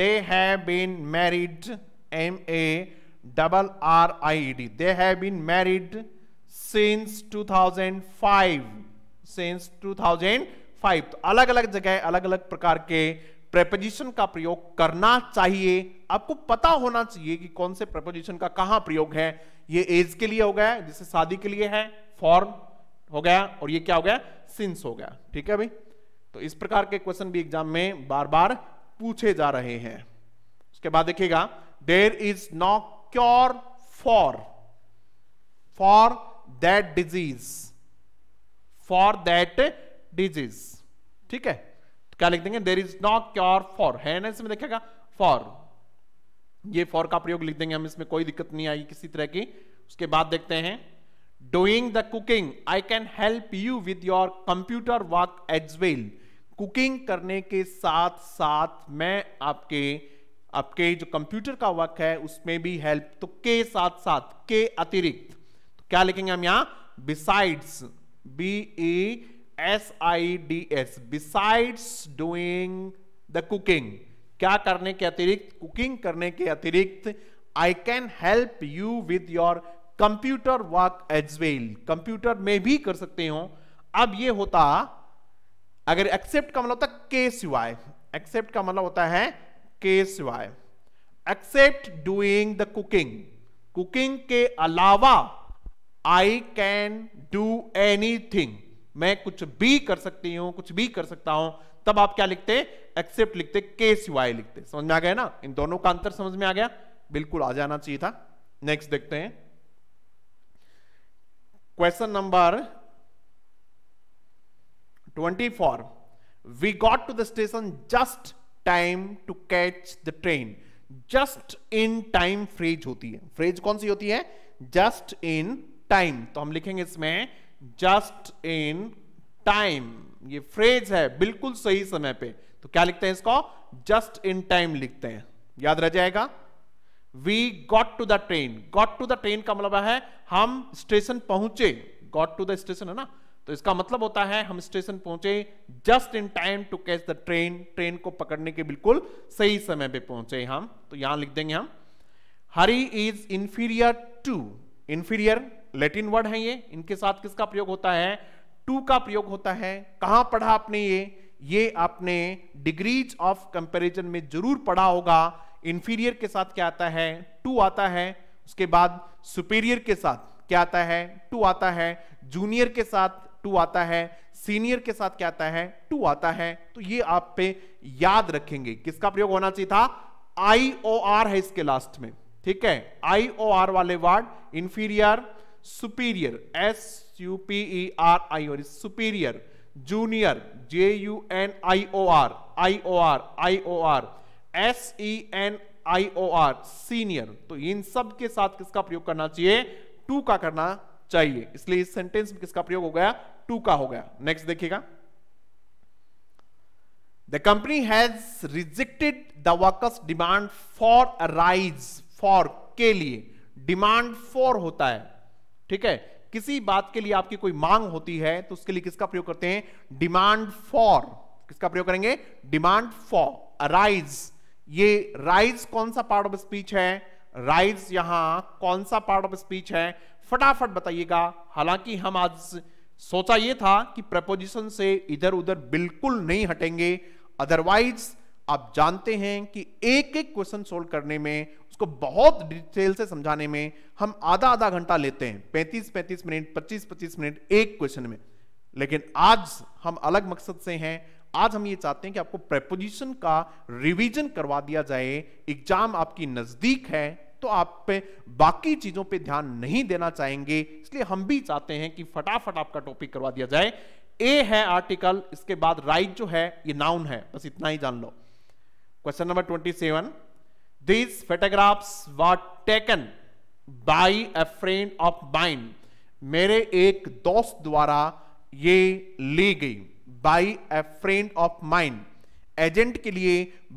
they have been married m a double R I D. they have been married since 2005 since 2005 तो अलग अलग जगह अलग अलग प्रकार के preposition का प्रयोग करना चाहिए आपको पता होना चाहिए कि कौन से प्रेपोजिशन का कहा प्रयोग है ये एज के लिए हो गया जिसे शादी के लिए है फॉर्म हो गया और ये क्या हो गया सिंस हो गया ठीक है भाई तो इस प्रकार के क्वेश्चन भी एग्जाम में बार बार पूछे जा रहे हैं उसके बाद देखिएगा there is no cure for for that disease for that disease ठीक है क्या लिख देंगे there is not cure for है ना इसमें देखेगा फॉर ये फॉर का प्रयोग लिख देंगे हम इसमें कोई दिक्कत नहीं आई किसी तरह की उसके बाद देखते हैं doing the cooking I can help you with your computer work as well cooking करने के साथ साथ मैं आपके आपके जो कंप्यूटर का वर्क है उसमें भी हेल्प तो के साथ साथ के अतिरिक्त क्या लिखेंगे हम यहां besides B E S I D S besides doing the cooking क्या करने के अतिरिक्त कुकिंग करने के अतिरिक्त I can help you with your computer work as well computer में भी कर सकते हो अब ये होता अगर एक्सेप्ट का मतलब होता के सिवाय एक्सेप्ट का मतलब होता है के सिवाय except doing the cooking cooking के अलावा I can do anything मैं कुछ भी कर सकती हूं कुछ भी कर सकता हूं तब आप क्या लिखते एक्सेप्ट लिखते के सिवाय लिखते समझ में आ गया ना इन दोनों का अंतर समझ में आ गया बिल्कुल आ जाना चाहिए था नेक्स्ट देखते हैं question number twenty four we got to the station just time to catch the train just in time phrase होती है फ्रेज कौन सी होती है जस्ट इन टाइम तो हम लिखेंगे इसमें जस्ट इन टाइम ये फ्रेज है बिल्कुल सही समय पे तो क्या लिखते हैं इसको जस्ट इन टाइम लिखते हैं याद रह जाएगा we got to the train got to the train का मतलब है हम स्टेशन पहुंचे गॉट टू द स्टेशन है ना तो इसका मतलब होता है हम स्टेशन पहुंचे just in time to catch the train train को पकड़ने के बिल्कुल सही समय पे पहुंचे हम तो यहां लिख देंगे हम Hari is inferior to inferior Latin word है ये इनके साथ किसका प्रयोग होता है टू का प्रयोग होता है कहां पढ़ा आपने ये ये आपने डिग्रीज ऑफ कंपैरिजन में जरूर पढ़ा होगा इंफीरियर के साथ क्या आता है टू आता है उसके बाद सुपीरियर के साथ क्या आता है टू आता है जूनियर के साथ टू आता है सीनियर के साथ क्या आता है टू आता है तो ये आप पे याद रखेंगे किसका प्रयोग होना चाहिए था आई ओ आर है इसके लास्ट में ठीक है आई ओ आर वाले word inferior superior S U P R I O superior junior J U N I O R I O R I O R S E N I O R senior तो इन सब के साथ किसका प्रयोग करना चाहिए टू का करना चाहिए इसलिए इस सेंटेंस में किसका प्रयोग हो गया टू का हो गया नेक्स्ट देखिएगा the company has rejected the workers demand for rise for के लिए डिमांड फॉर होता है ठीक है किसी बात के लिए आपकी कोई मांग होती है तो उसके लिए किसका प्रयोग करते हैं डिमांड फॉर किसका प्रयोग करेंगे डिमांड फॉर राइज ये राइज कौन सा पार्ट ऑफ स्पीच है राइज यहां कौन सा पार्ट ऑफ स्पीच है फटाफट बताइएगा हालांकि हम आज सोचा ये था कि प्रपोजिशन से इधर उधर बिल्कुल नहीं हटेंगे अदरवाइज आप जानते हैं कि एक एक क्वेश्चन सोल्व करने में उसको बहुत डिटेल से समझाने में हम आधा आधा घंटा लेते हैं 35 35 मिनट 25 25 मिनट एक क्वेश्चन में लेकिन आज हम अलग मकसद से हैं आज हम ये चाहते हैं कि आपको प्रेपोजिशन का रिवीजन करवा दिया जाए एग्जाम आपकी नजदीक है तो आप पे बाकी चीजों पे ध्यान नहीं देना चाहेंगे इसलिए हम भी चाहते हैं कि फटाफट आपका टॉपिक करवा दिया जाए ए है आर्टिकल इसके बाद राइट जो है ये नाउन है बस इतना ही जान लो Question number 27. These photographs were taken by a friend of mine. मेरे एक दोस्त द्वारा ये ली गई by a friend of mine agent के लिए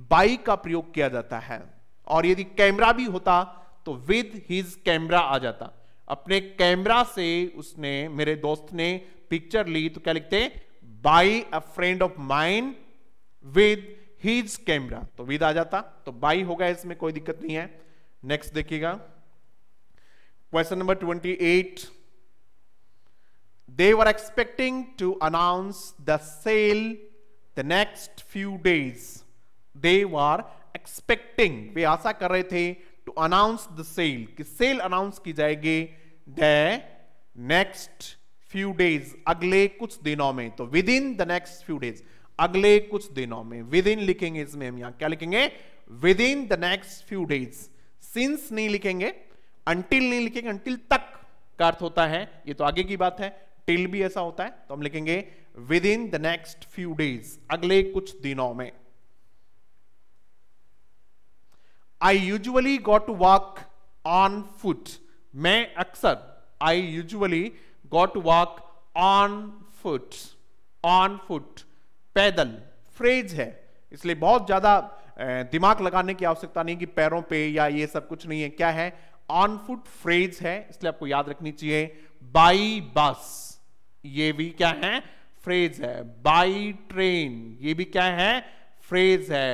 बाई का प्रयोग किया जाता है और यदि कैमरा भी होता तो विद हिज कैमरा आ जाता अपने कैमरा से उसने मेरे दोस्त ने पिक्चर ली तो क्या लिखते by a friend of mine with his camera तो विद आ जाता तो बाई होगा इसमें कोई दिक्कत नहीं है नेक्स्ट देखिएगा question number twenty eight they were expecting to announce the sale the next few days they were expecting वे आशा कर रहे थे टू अनाउंस द सेल कि सेल अनाउंस की जाएगी द नेक्स्ट फ्यू डेज अगले कुछ दिनों में तो within the next few days अगले कुछ दिनों में विद इन लिखेंगे इसमें हम यहां क्या लिखेंगे within the next few days since नहीं लिखेंगे अंटिल नहीं लिखेंगे अंटिल तक का अर्थ होता है ये तो आगे की बात है टिल भी ऐसा होता है तो हम लिखेंगे within the next few days अगले कुछ दिनों में I usually got to walk on foot मैं अक्सर I usually got to walk on foot on foot पैदल फ्रेज है इसलिए बहुत ज्यादा दिमाग लगाने की आवश्यकता नहीं कि पैरों पे या ये सब कुछ नहीं है क्या है ऑन फुट फ्रेज है इसलिए आपको याद रखनी चाहिए बाई बस ये भी क्या है फ्रेज है बाई ट्रेन ये भी क्या है फ्रेज है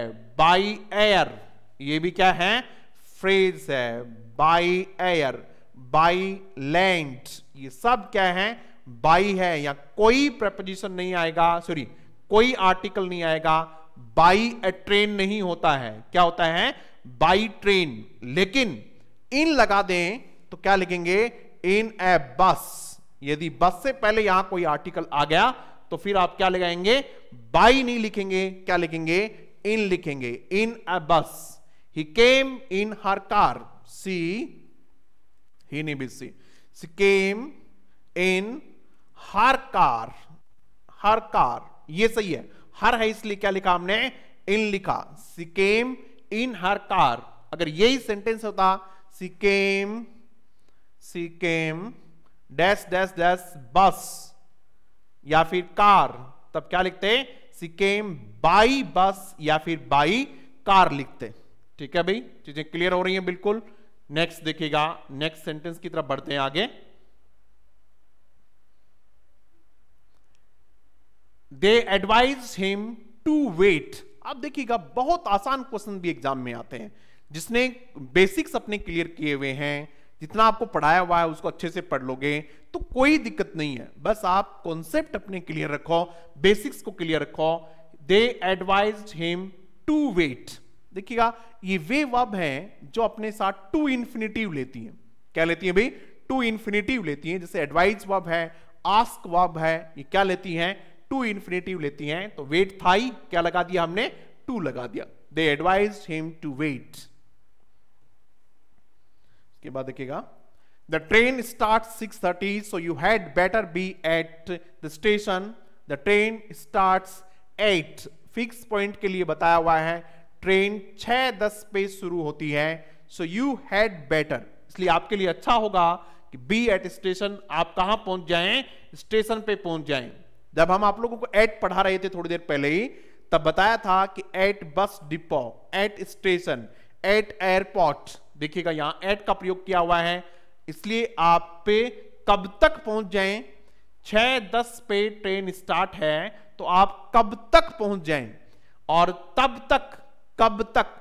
बाई एयर ये भी क्या है फ्रेज है बाई एयर बाई लैंड ये सब क्या है बाई है या कोई प्रपोजिशन नहीं आएगा सॉरी कोई आर्टिकल नहीं आएगा बाई ए ट्रेन नहीं होता है क्या होता है बाई ट्रेन लेकिन इन लगा दें तो क्या लिखेंगे इन ए बस यदि बस से पहले यहां कोई आर्टिकल आ गया तो फिर आप क्या लगाएंगे बाई नहीं लिखेंगे क्या लिखेंगे इन लिखेंगे इन ए बस ही केम इन हर कार सी ही नहीं बी she came in her car her car ये सही है हर है इसलिए क्या लिखा हमने इन लिखा सिकेम इन हर कार अगर यही सेंटेंस होता she came she came dash dash dash बस या फिर कार तब क्या लिखते सिकेम बाई बस या फिर बाई कार लिखते ठीक है भाई चीजें क्लियर हो रही हैं बिल्कुल नेक्स्ट देखिएगा नेक्स्ट सेंटेंस की तरफ बढ़ते हैं आगे they advise him to wait आप देखिएगा बहुत आसान क्वेश्चन भी एग्जाम में आते हैं जिसने बेसिक्स अपने क्लियर किए हुए हैं जितना आपको पढ़ाया हुआ है उसको अच्छे से पढ़ लोगे तो कोई दिक्कत नहीं है बस आप कॉन्सेप्ट अपने क्लियर रखो बेसिक्स को क्लियर रखो they advise him to wait देखिएगा ये वे वब है जो अपने साथ टू इन्फिनेटिव लेती है क्या लेती है भाई टू इन्फिनेटिव लेती है जैसे एडवाइज वब है आस्क वब है ये क्या लेती है टू इन्फिनेटिव लेती हैं तो वेट था ही क्या लगा दिया हमने टू लगा दिया they advise him to wait उसके बाद देखिएगा the train start six thirty so you had better be at the station the train start at fix point के लिए बताया हुआ है ट्रेन छह दस पे शुरू होती है सो यू हैड बेटर इसलिए आपके लिए अच्छा होगा कि बी एट स्टेशन आप कहां पहुंच जाएं स्टेशन पे पहुंच जाएं जब हम आप लोगों को एट पढ़ा रहे थे थोड़ी देर पहले ही तब बताया था कि at bus depot at station at airport देखिएगा यहां एट का प्रयोग किया हुआ है इसलिए आप पे कब तक पहुंच जाएं छह दस पे ट्रेन स्टार्ट है तो आप कब तक पहुंच जाएं और तब तक कब तक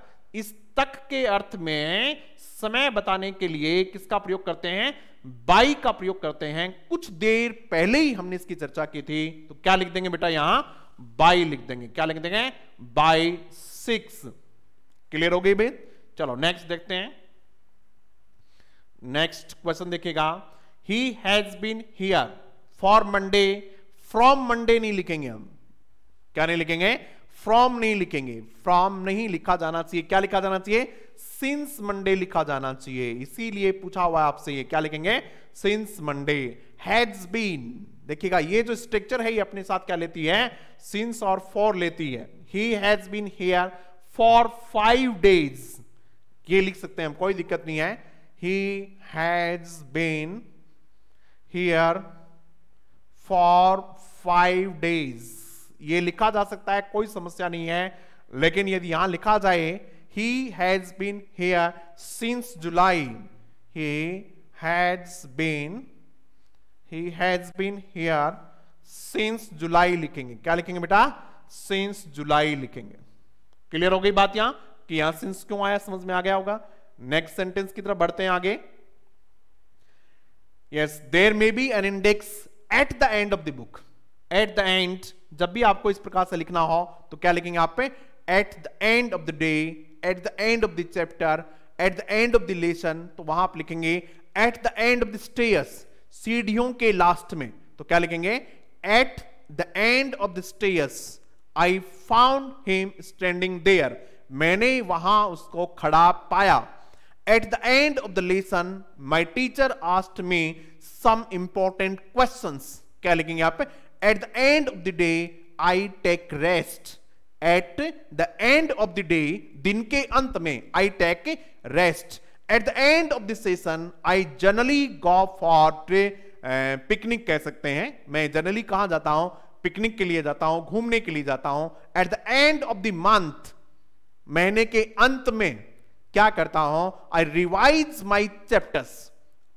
इस तक के अर्थ में समय बताने के लिए किसका प्रयोग करते हैं बाई का प्रयोग करते हैं कुछ देर पहले ही हमने इसकी चर्चा की थी तो क्या लिख देंगे बेटा यहां बाई लिख देंगे क्या लिख देंगे बाई सिक्स क्लियर हो गई भाई चलो नेक्स्ट देखते हैं नेक्स्ट क्वेश्चन देखिएगा he has been here for Monday from Monday नहीं लिखेंगे हम क्या नहीं लिखेंगे फ्रॉम नहीं लिखेंगे फ्रॉम नहीं लिखा जाना चाहिए क्या लिखा जाना चाहिए सिंस मंडे लिखा जाना चाहिए इसीलिए पूछा हुआ आपसे ये क्या लिखेंगे सिंस मंडे हैज बीन देखिएगा ये जो स्ट्रक्चर है ये अपने साथ क्या लेती है सिंस और फॉर लेती है he has been here for five days ये लिख सकते हैं हम कोई दिक्कत नहीं है he has been here for five days ये लिखा जा सकता है कोई समस्या नहीं है लेकिन यदि यहां लिखा जाए he has been here since July he has been he has been here since July लिखेंगे क्या लिखेंगे बेटा सिंस जुलाई लिखेंगे क्लियर हो गई बात यहां कि यहां सिंस क्यों आया समझ में आ गया होगा नेक्स्ट सेंटेंस की तरफ बढ़ते हैं आगे yes there may be an index at the end of the book at the end जब भी आपको इस प्रकार से लिखना हो तो क्या लिखेंगे आप पे at the end of the day at the end of the chapter at the end of the lesson तो वहां आप लिखेंगे at the end of the stairs सीढ़ियों के लास्ट में तो क्या लिखेंगे at the end of the stairs I found him standing there मैंने वहां उसको खड़ा पाया at the end of the lesson my teacher asked me some important question क्या लिखेंगे आप at the end of the day I take rest at the end of the day दिन के अंत में I take rest at the end of the session I generally go for picnic कह सकते हैं मैं जनरली कहा जाता हूं पिकनिक के लिए जाता हूं घूमने के लिए जाता हूं at the end of the month महीने के अंत में क्या करता हूं I revise my chapters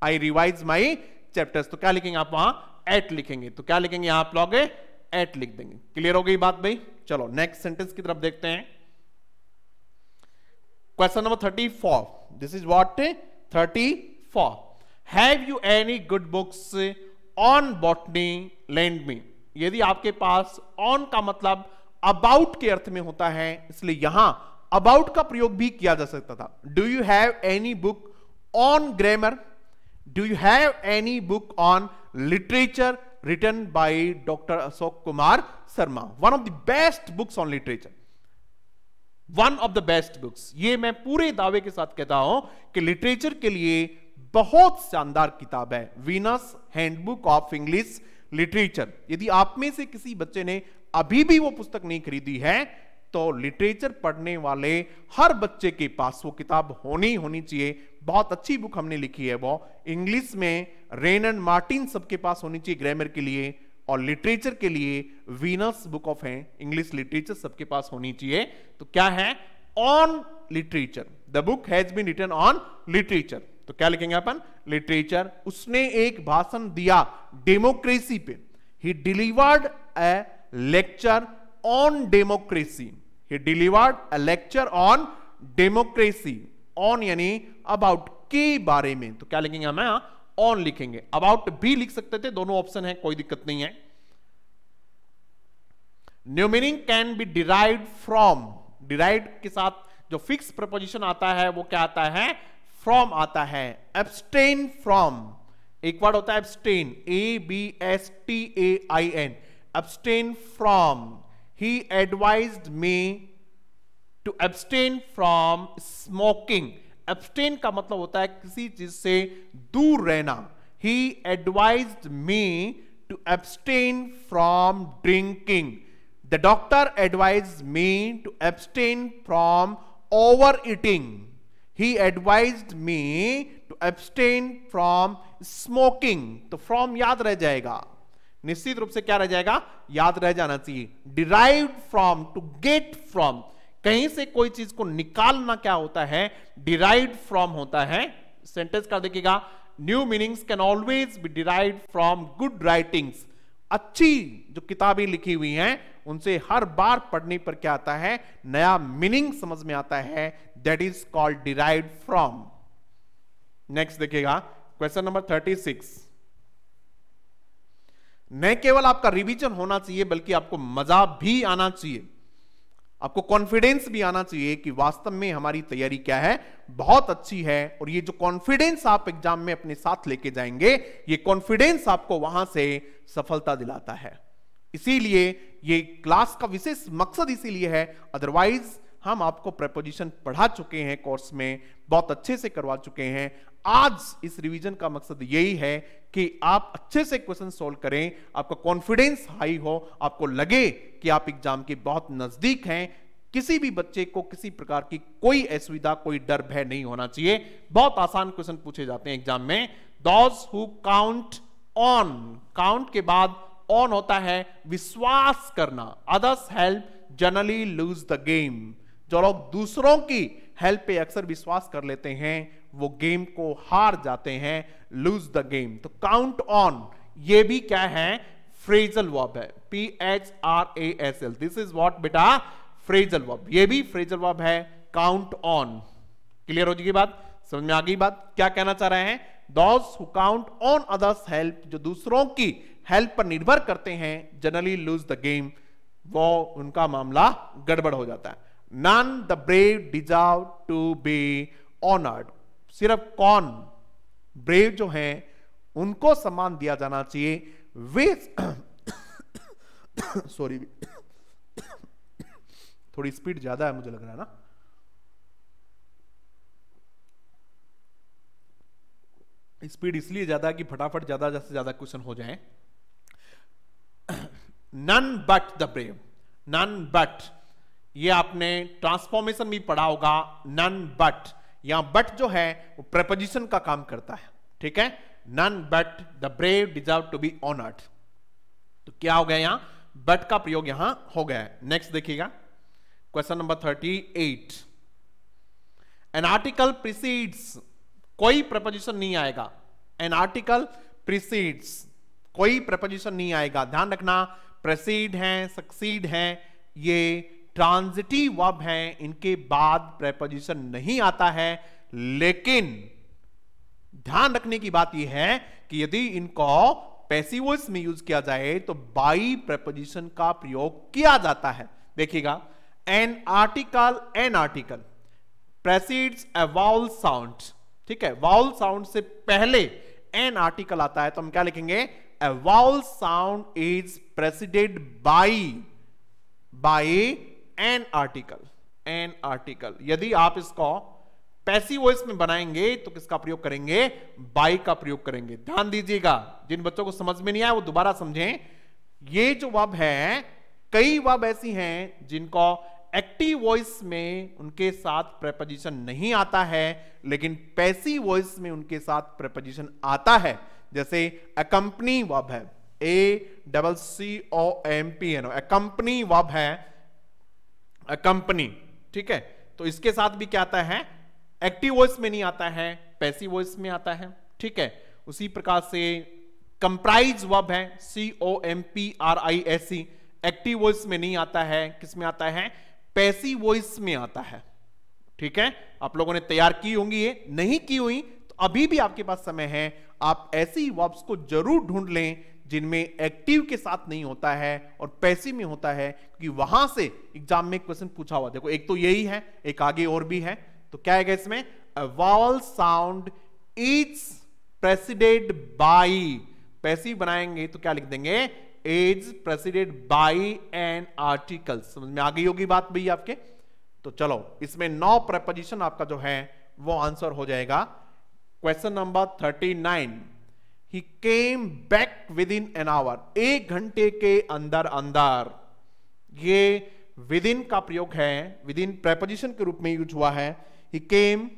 I revise my chapters तो क्या लिखेंगे आप वहां एट लिखेंगे तो क्या लिखेंगे आप लोग एट लिख देंगे क्लियर हो गई बात भाई चलो नेक्स्ट सेंटेंस की तरफ देखते हैं question number thirty four this is what thirty four have you any good books on botany land में यदि आपके पास ऑन का मतलब अबाउट के अर्थ में होता है इसलिए यहां अबाउट का प्रयोग भी किया जा सकता था do you have any book on grammar do you have any book on literature written by doctor Ashok Kumar Sharma one of the best books on literature one of the best books ये मैं पूरे दावे के साथ कहता हूं कि लिटरेचर के लिए बहुत शानदार किताब है Venus handbook of English literature यदि आप में से किसी बच्चे ने अभी भी वो पुस्तक नहीं खरीदी है तो लिटरेचर पढ़ने वाले हर बच्चे के पास वो किताब होनी होनी चाहिए बहुत अच्छी बुक हमने लिखी है वो इंग्लिश में रेन एंड मार्टिन सबके पास होनी चाहिए ग्रामर के लिए और लिटरेचर के लिए वीनस बुक ऑफ है इंग्लिश लिटरेचर सबके पास होनी चाहिए तो क्या है on literature the book has been written on literature तो क्या लिखेंगे अपन लिटरेचर उसने एक भाषण दिया डेमोक्रेसी पे he delivered a lecture on democracy he delivered a lecture on democracy on यानी अबाउट के बारे में तो क्या लिखेंगे हमें ऑन हाँ? लिखेंगे अबाउट भी लिख सकते थे दोनों ऑप्शन है कोई दिक्कत नहीं है new meaning can be derive from derive के साथ जो फिक्स प्रपोजिशन आता है वो क्या आता है फ्रॉम आता है एबस्टेन फ्रॉम एक वर्ड होता है abstain A B S T A I N abstain from he advised me to abstain from smoking abstain का मतलब होता है किसी चीज से दूर रहना he advised me to abstain from drinking the doctor advised me to abstain from overeating he advised me to abstain from smoking तो from याद रह जाएगा निश्चित रूप से क्या रह जाएगा याद रह जाना चाहिए derive from to get from कहीं से कोई चीज को निकालना क्या होता है डिराइव फ्रॉम होता है सेंटेंस का देखिएगा new meanings can always be derive from good writings अच्छी जो किताबें लिखी हुई हैं उनसे हर बार पढ़ने पर क्या आता है नया मीनिंग समझ में आता है that is called derive from next देखिएगा क्वेश्चन नंबर थर्टी सिक्स न केवल आपका रिवीजन होना चाहिए बल्कि आपको मजा भी आना चाहिए आपको कॉन्फिडेंस भी आना चाहिए कि वास्तव में हमारी तैयारी क्या है बहुत अच्छी है और ये जो कॉन्फिडेंस आप एग्जाम में अपने साथ लेके जाएंगे ये कॉन्फिडेंस आपको वहां से सफलता दिलाता है इसीलिए ये क्लास का विशेष मकसद इसीलिए है अदरवाइज हम आपको प्रपोजिशन पढ़ा चुके हैं कोर्स में बहुत अच्छे से करवा चुके हैं आज इस रिवीजन का मकसद यही है कि आप अच्छे से क्वेश्चन सोल्व करें आपका कॉन्फिडेंस हाई हो आपको लगे कि आप एग्जाम के बहुत नजदीक हैं किसी भी बच्चे को किसी प्रकार की कोई असुविधा कोई डर भय नहीं होना चाहिए बहुत आसान क्वेश्चन पूछे जाते हैं एग्जाम में those who count on count के बाद ऑन होता है विश्वास करना others help generally lose the game जो लोग दूसरों की हेल्प पे अक्सर विश्वास कर लेते हैं वो गेम को हार जाते हैं लूज द गेम तो काउंट ऑन ये भी क्या है फ्रेजल वर्ब है P H R A S L this is what बेटा फ्रेजल वर्ब ये भी फ्रेजल वर्ब है काउंट ऑन क्लियर हो जाएगी बात समझ में आ गई बात क्या कहना चाह रहे हैं those who count on others help जो दूसरों की हेल्प पर निर्भर करते हैं जनरली लूज द गेम वो उनका मामला गड़बड़ हो जाता है none the brave deserve to be honoured सिर्फ कौन ब्रेव जो है उनको सम्मान दिया जाना चाहिए वे सॉरी थोड़ी स्पीड ज्यादा है मुझे लग रहा है ना स्पीड इसलिए ज्यादा है कि फटाफट ज्यादा से ज्यादा क्वेश्चन हो जाए none but the brave none but ये आपने ट्रांसफॉर्मेशन भी पढ़ा होगा नन बट यहां बट जो है वो प्रपोजिशन का काम करता है ठीक है none but the brave deserve to be honoured तो क्या हो गया यहां बट का प्रयोग यहां हो गया है नेक्स्ट देखिएगा question number thirty eight an article precedes कोई प्रपोजिशन नहीं आएगा एन आर्टिकल प्रिसीड्स कोई प्रपोजिशन नहीं आएगा ध्यान रखना प्रसीड है सक्सीड है ये ट्रांजिटिव वर्ब हैं इनके बाद प्रेपोजिशन नहीं आता है लेकिन ध्यान रखने की बात यह है कि यदि इनको पैसिव वॉइस में यूज किया जाए तो बाई प्रेपोजिशन का प्रयोग किया जाता है देखिएगा an article an article precedes a vowel sound ठीक है वाउल साउंड से पहले एन आर्टिकल आता है तो हम क्या लिखेंगे a vowel sound is preceded by by an article an article यदि आप इसको पैसी वॉइस में बनाएंगे तो किसका प्रयोग करेंगे बाई का प्रयोग करेंगे ध्यान दीजिएगा जिन बच्चों को समझ में नहीं आया वो दोबारा समझें ये जो वब है कई वब ऐसी हैं जिनको एक्टिव वॉइस में उनके साथ प्रेपोजिशन नहीं आता है लेकिन पैसी वॉइस में उनके साथ प्रेपोजिशन आता है जैसे अकंपनी वब है A double C O M P N O accompany verb है कंपनी ठीक है तो इसके साथ भी क्या आता है एक्टिव वॉइस में नहीं आता है पैसिव वॉइस में आता है ठीक है उसी प्रकार से कंप्राइज वब है C O M P R I S C active voice में नहीं आता है किसमें आता है पैसिव वॉइस में आता है ठीक है आप लोगों ने तैयार की होंगी ये नहीं की हुई तो अभी भी आपके पास समय है आप ऐसी वब्स को जरूर ढूंढ लें जिनमें एक्टिव के साथ नहीं होता है और पैसिव में होता है क्योंकि वहां से एग्जाम में क्वेश्चन पूछा हुआ देखो एक तो यही है एक आगे और भी है तो क्या है इसमें vowel sound is preceded by passive बनाएंगे तो क्या लिख देंगे is preceded by an article समझ में आ गई होगी बात भाई आपके तो चलो इसमें नौ प्रपोजिशन आपका जो है वो आंसर हो जाएगा question number thirty nine he came back within an hour एक घंटे के अंदर अंदर ये विद इन का प्रयोग है विद इन प्रेपोजिशन के रूप में यूज हुआ है ही केम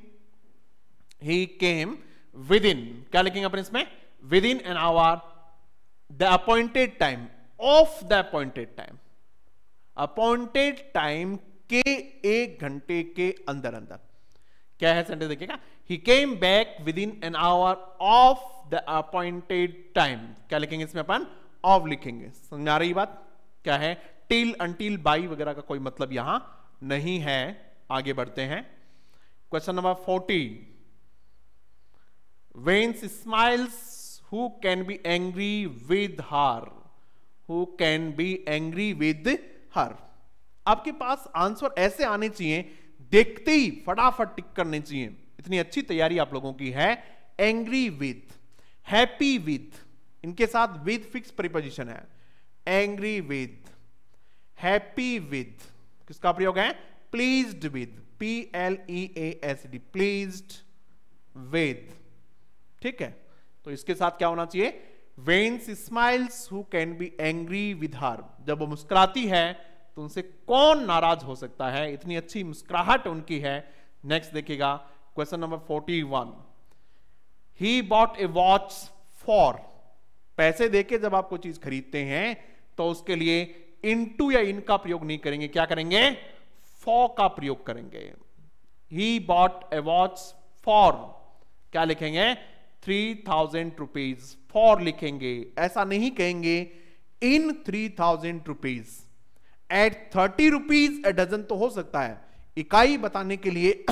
ही केम विद इन क्या लिखेंगे अपन इसमें within an hour the appointed time of the appointed time appointed time के एक घंटे के अंदर अंदर क्या है सेंटेंस देखिएगा he came back within an hour of the appointed time क्या लिखेंगे इसमें अपन ऑफ लिखेंगे समझ आ रही बात क्या है टिल अंटिल बाई वगैरह का कोई मतलब यहां नहीं है आगे बढ़ते हैं question number forty when she smiles who can be angry with her who can be angry with her आपके पास आंसर ऐसे आने चाहिए देखते ही फटाफट टिक करने चाहिए इतनी अच्छी तैयारी आप लोगों की है एंग्री विद हैप्पी विद इनके साथ विद फिक्स प्रीपोजिशन है एंग्री विद हैप्पी विद किसका प्रयोग है please with P L E A S D please with ठीक है तो इसके साथ क्या होना चाहिए when she smiles who can be angry with her जब वो मुस्कुराती है तो उनसे कौन नाराज हो सकता है इतनी अच्छी मुस्कुराहट उनकी है नेक्स्ट देखिएगा question number forty one he bought a watch for पैसे देके जब आप कोई चीज खरीदते हैं तो उसके लिए इनटू या इन का प्रयोग नहीं करेंगे क्या करेंगे फॉर का प्रयोग करेंगे he bought a watch for क्या लिखेंगे थ्री थाउजेंड रुपीज फॉर लिखेंगे ऐसा नहीं कहेंगे in three thousand rupees at thirty rupees a dozen तो हो सकता है इकाई बताने के लिए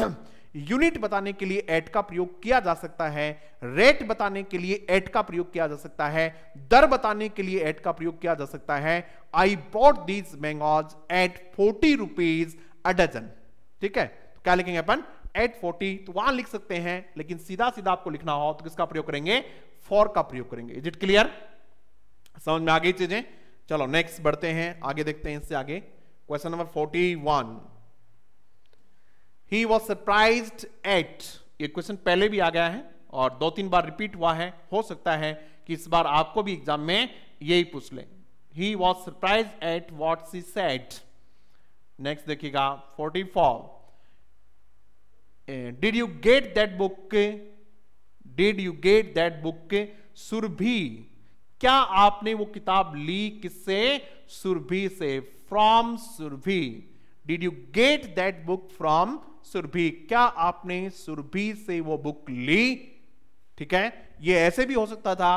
यूनिट बताने के लिए एट का प्रयोग किया जा सकता है रेट बताने के लिए एट का प्रयोग किया जा सकता है दर बताने के लिए एट का प्रयोग किया जा सकता है I bought these mangoes at forty rupees a dozen ठीक है तो क्या लिखेंगे अपन एट फोर्टी तो वहां लिख सकते हैं लेकिन सीधा सीधा आपको लिखना हो तो किसका प्रयोग करेंगे फॉर का प्रयोग करेंगे इज इट क्लियर समझ में आ गई चीजें चलो नेक्स्ट बढ़ते हैं आगे देखते हैं इससे आगे question number forty one he was surprise at ये क्वेश्चन पहले भी आ गया है और दो तीन बार रिपीट हुआ है हो सकता है कि इस बार आपको भी एग्जाम में यही पूछ ले he was surprise at what she said next देखिएगा forty four did you get that book did you get that book Surabhi क्या आपने वो किताब ली किससे सुरभि से from Surabhi did you get that book from Surabhi क्या आपने सुरभि से वो बुक ली ठीक है ये ऐसे भी हो सकता था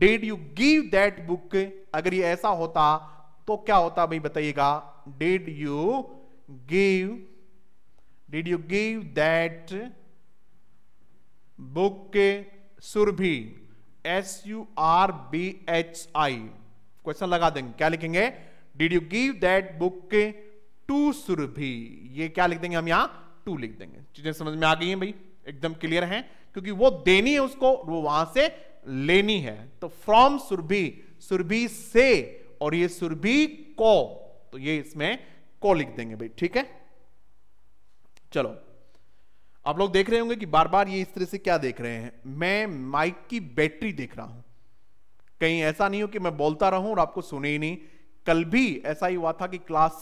did you give that book अगर ये ऐसा होता तो क्या होता भाई बताइएगा did you give did you give that book Surabhi S U R B H I question लगा देंगे क्या लिखेंगे did you give that book to Surabhi ये क्या लिख देंगे हम यहां टू लिख देंगे चीजें समझ में आ गई हैं भाई एकदम क्लियर है क्योंकि वो देनी है उसको वो वहां से लेनी है तो फ्रॉम सुरभि सुरभि से और ये सुरभि को तो ये इसमें को लिख देंगे भाई ठीक है चलो आप लोग देख रहे होंगे कि बार बार ये इस तरह से क्या देख रहे हैं मैं माइक की बैटरी देख रहा हूं कहीं ऐसा नहीं हो कि मैं बोलता रहूं और आपको सुने ही नहीं कल भी ऐसा ही हुआ था कि क्लास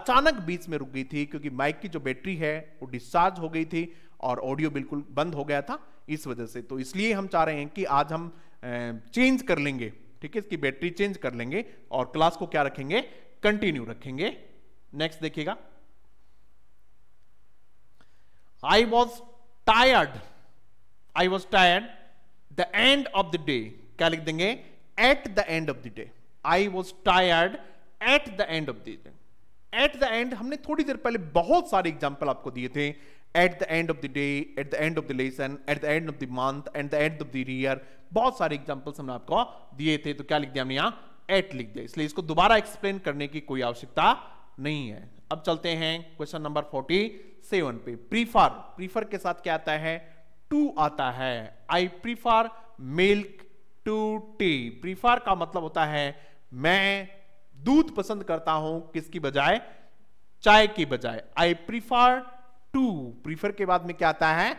अचानक बीच में रुक गई थी क्योंकि माइक की जो बैटरी है वो डिस्चार्ज हो गई थी और ऑडियो बिल्कुल बंद हो गया था इस वजह से तो इसलिए हम चाह रहे हैं कि आज हम चेंज कर लेंगे ठीक है इसकी बैटरी चेंज कर लेंगे और क्लास को क्या रखेंगे कंटिन्यू रखेंगे नेक्स्ट देखिएगा I was tired. I was tired. The end of the day. क्या लिख देंगे at the end of the day i was tired at the end of the day at the end हमने थोड़ी देर पहले बहुत सारे एग्जाम्पल आपको दिए थे at the end of the day at the end of the lesson at the end of the month at the end of the year बहुत सारे एग्जाम्पल्स हमने आपको दिए थे तो क्या लिख दिया हमने यहाँ एट लिख दिया इसलिए इसको दोबारा एक्सप्लेन करने की कोई आवश्यकता नहीं है अब चलते हैं क्वेश्चन नंबर फोर्टी सेवन पे प्रीफर प्रीफर के साथ क्या आता है टू आता है I prefer milk to tea prefer का मतलब होता है मैं दूध पसंद करता हूं किसकी बजाय चाय की बजाय आई प्रीफर टू प्रीफर के बाद में क्या आता है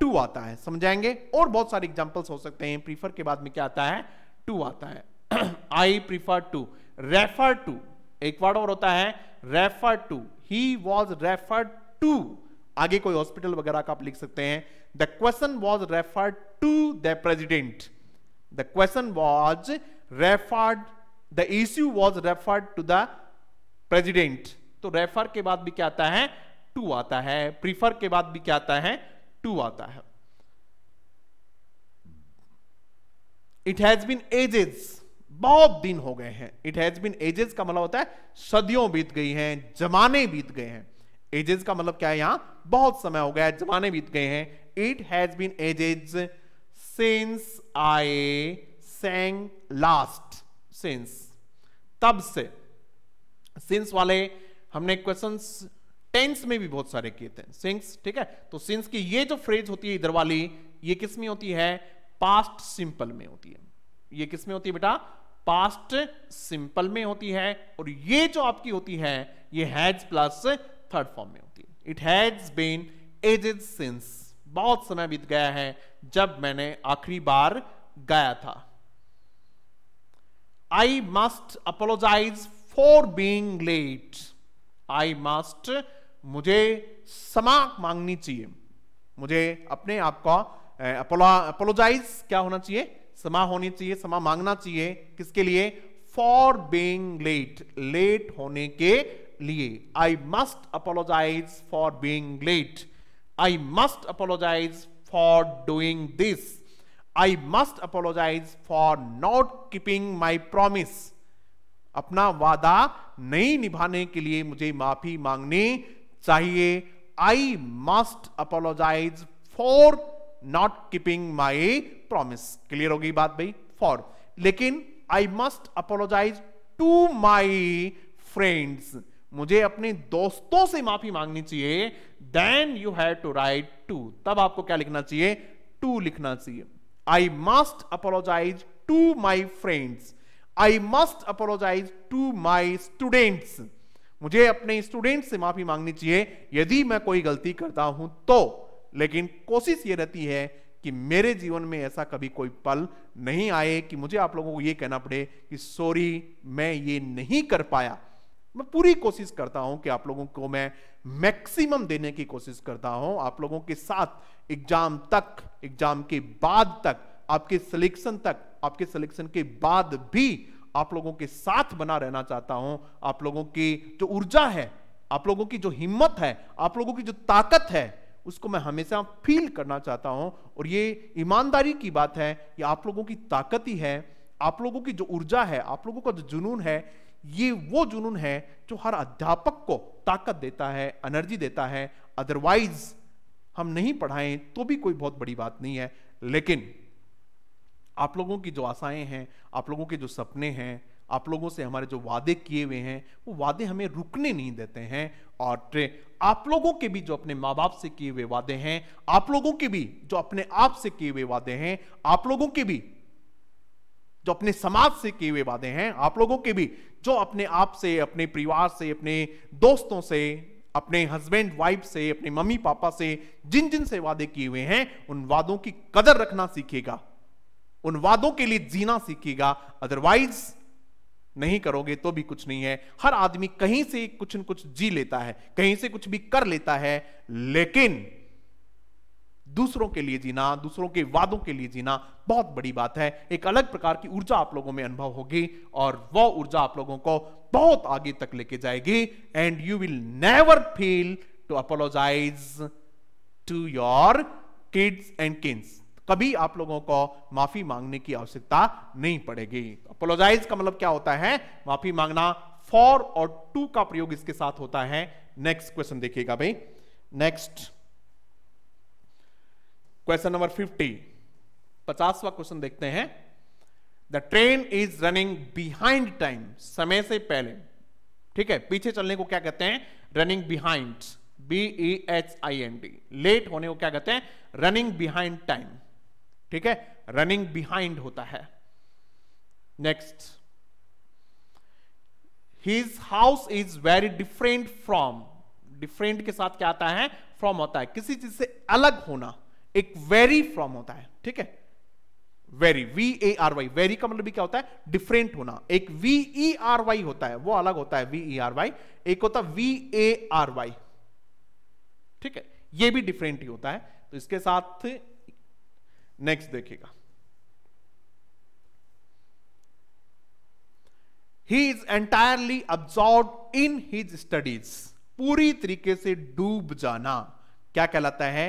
टू आता है समझाएंगे और बहुत सारे एग्जाम्पल्स हो सकते हैं प्रीफर के बाद में क्या आता है टू आता है I prefer to refer to एक वर्ड और होता है refer to he was refer to आगे कोई हॉस्पिटल वगैरह का आप लिख सकते हैं the question was refer to the president the question was referred the issue was referred to the president तो रेफर के बाद भी क्या आता है टू आता है प्रीफर के बाद भी क्या आता है टू आता है इट हैज बीन एजेस बहुत दिन हो गए हैं इट हैज बीन एजेस का मतलब होता है सदियों बीत गई हैं जमाने बीत गए हैं एजेस का मतलब क्या है यहां बहुत समय हो गया है जमाने बीत गए हैं it has been ages since I sang last since तब से सिंस वाले हमने क्वेश्चन टेंस में भी बहुत सारे किए थे सिंस ठीक है तो सिंस की ये जो फ्रेज होती है इधर वाली ये किस में होती है पास्ट सिंपल में होती है ये किस में होती है बेटा पास्ट सिंपल में होती है और ये जो आपकी होती है ये हैज प्लस थर्ड फॉर्म में होती है it has been aged since बहुत समय बीत गया है जब मैंने आखिरी बार गाया था I must apologise for being late I must मुझे समा मांगनी चाहिए मुझे अपने आप का अपोलोजाइज क्या होना चाहिए समा होनी चाहिए समा मांगना चाहिए किसके लिए फॉर बींग लेट लेट होने के लिए I must apologise for being late I must apologise for doing this I must apologise for not keeping my promise अपना वादा नहीं निभाने के लिए मुझे माफी मांगनी चाहिए I must apologise for not keeping my promise clear होगी बात भाई फॉर लेकिन I must apologise to my friends मुझे अपने दोस्तों से माफी मांगनी चाहिए then you have to write to तब आपको क्या लिखना चाहिए टू लिखना चाहिए I must apologise to my friends I must apologise to my students मुझे अपने स्टूडेंट से माफी मांगनी चाहिए यदि मैं कोई गलती करता हूं तो लेकिन कोशिश ये रहती है कि मेरे जीवन में ऐसा कभी कोई पल नहीं आए कि मुझे आप लोगों को ये कहना पड़े कि सॉरी मैं ये नहीं कर पाया मैं पूरी कोशिश करता हूं कि आप लोगों को मैं मैक्सिमम देने की कोशिश करता हूं आप लोगों के साथ एग्जाम तक एग्जाम के बाद तक आपके सिलेक्शन तक आपके सिलेक्शन के बाद भी आप लोगों के साथ बना रहना चाहता हूं आप लोगों की जो ऊर्जा है आप लोगों की जो हिम्मत है आप लोगों की जो ताकत है उसको मैं हमेशा फील करना चाहता हूं और ये ईमानदारी की बात है ये आप लोगों की ताकत ही है आप लोगों की जो ऊर्जा है आप लोगों का जो जुनून है ये वो जुनून है जो हर अध्यापक को ताकत देता है एनर्जी देता है अदरवाइज हम नहीं पढ़ाएं तो भी कोई बहुत बड़ी बात नहीं है लेकिन आप लोगों की जो आशाएं हैं आप लोगों के जो सपने हैं आप लोगों से हमारे जो वादे किए हुए हैं वो वादे हमें रुकने नहीं देते हैं और आप लोगों के भी जो अपने माँ बाप से किए हुए वादे हैं आप लोगों के भी जो अपने आप से किए हुए वादे हैं आप लोगों के भी जो अपने समाज से किए हुए वादे हैं आप लोगों के भी जो अपने आप से अपने परिवार से अपने दोस्तों से अपने हस्बैंड वाइफ से अपने मम्मी पापा से जिन जिन से वादे किए हुए हैं उन वादों की कदर रखना सीखेगा उन वादों के लिए जीना सीखेगा अदरवाइज नहीं करोगे तो भी कुछ नहीं है हर आदमी कहीं से कुछ न कुछ जी लेता है कहीं से कुछ भी कर लेता है लेकिन दूसरों के लिए जीना दूसरों के वादों के लिए जीना बहुत बड़ी बात है एक अलग प्रकार की ऊर्जा आप लोगों में अनुभव होगी और वह ऊर्जा आप लोगों को बहुत आगे तक लेके जाएगी and you will never feel to apologise to your kids and kins कभी आप लोगों को माफी मांगने की आवश्यकता नहीं पड़ेगी अपोलोजाइज का मतलब क्या होता है माफी मांगना फॉर और टू का प्रयोग इसके साथ होता है नेक्स्ट क्वेश्चन देखिएगा भाई नेक्स्ट क्वेश्चन नंबर फिफ्टी पचासवा क्वेश्चन देखते हैं the train is running behind time समय से पहले ठीक है पीछे चलने को क्या कहते हैं running behind B H I N D late होने को क्या कहते हैं रनिंग बिहाइंड टाइम ठीक है रनिंग बिहाइंड होता है next his house is very different from different के साथ क्या आता है फ्रॉम होता है किसी चीज से अलग होना एक वेरी फ्रॉम होता है ठीक है very V A R Y very का मतलब क्या होता है डिफरेंट होना एक वी ई आर वाई होता है वो अलग होता है वी ई आर वाई एक होता है वी ए आर वाई ठीक है ये भी डिफरेंट ही होता है तो इसके साथ नेक्स्ट देखिएगा he is entirely absorb in his studies पूरी तरीके से डूब जाना क्या कहलाता है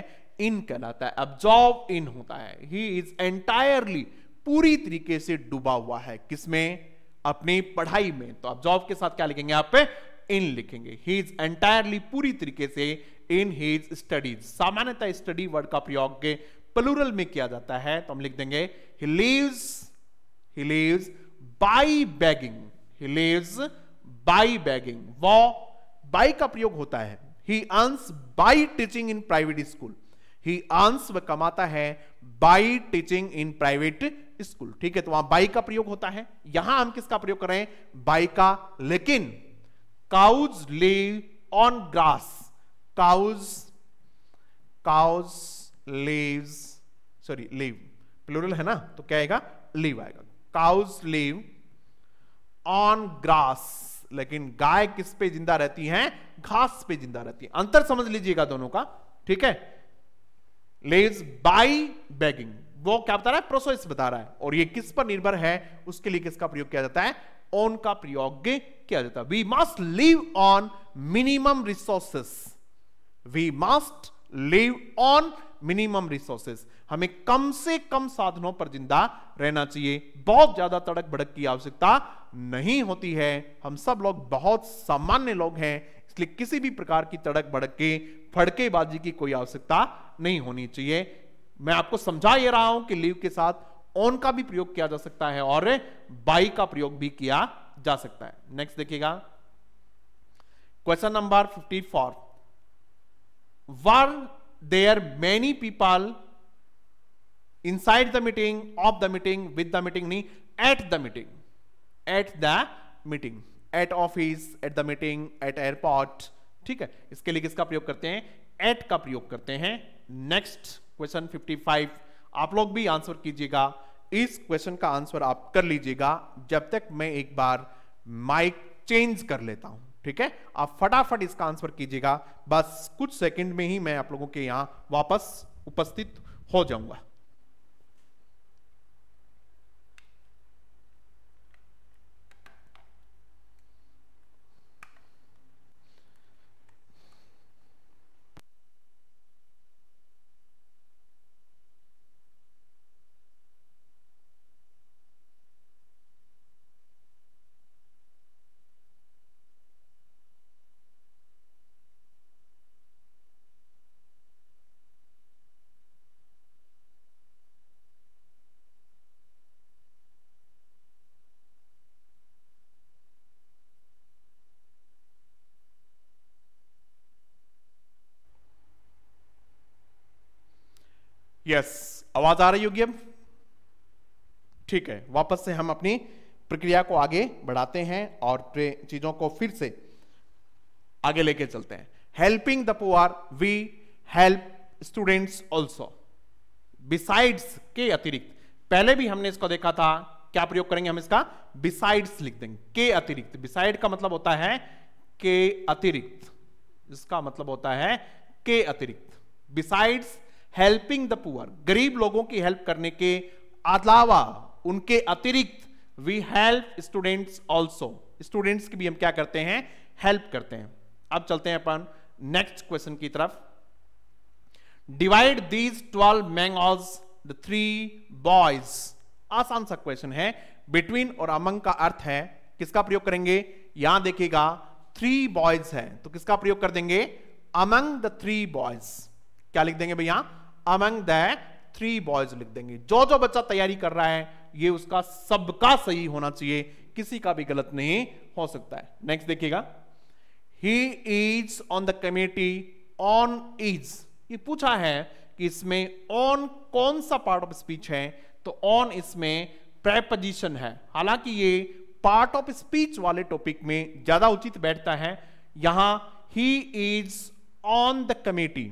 इन कहलाता है अब्सॉर्ब इन होता है ही इज एंटायरली पूरी तरीके से डूबा हुआ है किसमें अपनी पढ़ाई में तो अब्जॉर्व के साथ क्या लिखेंगे आप पे इन लिखेंगे ही इज एंटायरली पूरी तरीके से इन हिज स्टडीज सामान्यतः स्टडी वर्ड का प्रयोग प्लूरल में किया जाता है तो हम लिख देंगे he lives he lives by begging he lives by begging वो बाई का प्रयोग होता है he earns by teaching in private school he earns वह कमाता है by teaching in private school ठीक है तो वहां बाई का प्रयोग होता है यहां हम किसका प्रयोग कर रहे हैं बाई का लेकिन cows live on grass cows cows leaves sorry live plural है ना तो क्या आएगा लीव आएगा काउज लीव ऑन ग्रास लेकिन गाय किस पे जिंदा रहती है घास पे जिंदा रहती है अंतर समझ लीजिएगा दोनों का ठीक है लेव्स बाई बैगिंग वो क्या बता रहा है प्रोसेस बता रहा है और ये किस पर निर्भर है उसके लिए किसका प्रयोग किया जाता है ऑन का प्रयोग किया जाता है we must live on minimum resources we must live on minimum resources हमें कम से कम साधनों पर जिंदा रहना चाहिए बहुत ज्यादा तड़क भड़क की आवश्यकता नहीं होती है हम सब लोग बहुत सामान्य लोग हैं इसलिए किसी भी प्रकार की तड़क भड़क के फड़केबाजी की कोई आवश्यकता नहीं होनी चाहिए मैं आपको समझा ये रहा हूं कि लीव के साथ ऑन का भी प्रयोग किया जा सकता है और बाई का प्रयोग भी किया जा सकता है नेक्स्ट देखिएगा question number 54 were there many people inside the meeting, of the meeting, with the meeting, nahi, at the meeting, at the meeting, at office, at the meeting, at airport. ठीक है इसके लिए किसका प्रयोग करते हैं एट का प्रयोग करते हैं नेक्स्ट क्वेश्चन 55 आप लोग भी आंसर कीजिएगा इस क्वेश्चन का आंसर आप कर लीजिएगा जब तक मैं एक बार माइक चेंज कर लेता हूं ठीक है आप फटाफट इसका आंसर कीजिएगा बस कुछ सेकंड में ही मैं आप लोगों के यहां वापस उपस्थित हो जाऊंगा यस आवाज आ रही होगी अब ठीक है वापस से हम अपनी प्रक्रिया को आगे बढ़ाते हैं और चीजों को फिर से आगे लेके चलते हैं helping the poor we help students also besides के अतिरिक्त पहले भी हमने इसको देखा था क्या प्रयोग करेंगे हम इसका बिसाइड्स लिख देंगे के अतिरिक्त बिसाइड का मतलब होता है के अतिरिक्त इसका मतलब होता है के अतिरिक्त बिसाइड्स हेल्पिंग द पुअर गरीब लोगों की हेल्प करने के अलावा उनके अतिरिक्त we help students also students की भी हम क्या करते हैं हेल्प करते हैं अब चलते हैं अपन नेक्स्ट क्वेश्चन की तरफ divide these twelve among the three boys आसान सा क्वेश्चन है बिटवीन और अमंग का अर्थ है किसका प्रयोग करेंगे यहां देखिएगा थ्री बॉयज है तो किसका प्रयोग कर देंगे अमंग द थ्री बॉयज क्या लिख देंगे भैया अमंग द थ्री बॉयज लिख देंगे जो जो बच्चा तैयारी कर रहा है ये उसका सबका सही होना चाहिए किसी का भी गलत नहीं हो सकता है नेक्स्ट देखिएगा he is on the committee on is ये पूछा है कि इसमें ऑन कौन सा पार्ट ऑफ स्पीच है तो ऑन इसमें प्रेपोजिशन है हालांकि ये पार्ट ऑफ स्पीच वाले टॉपिक में ज्यादा उचित बैठता है यहां ही is on the committee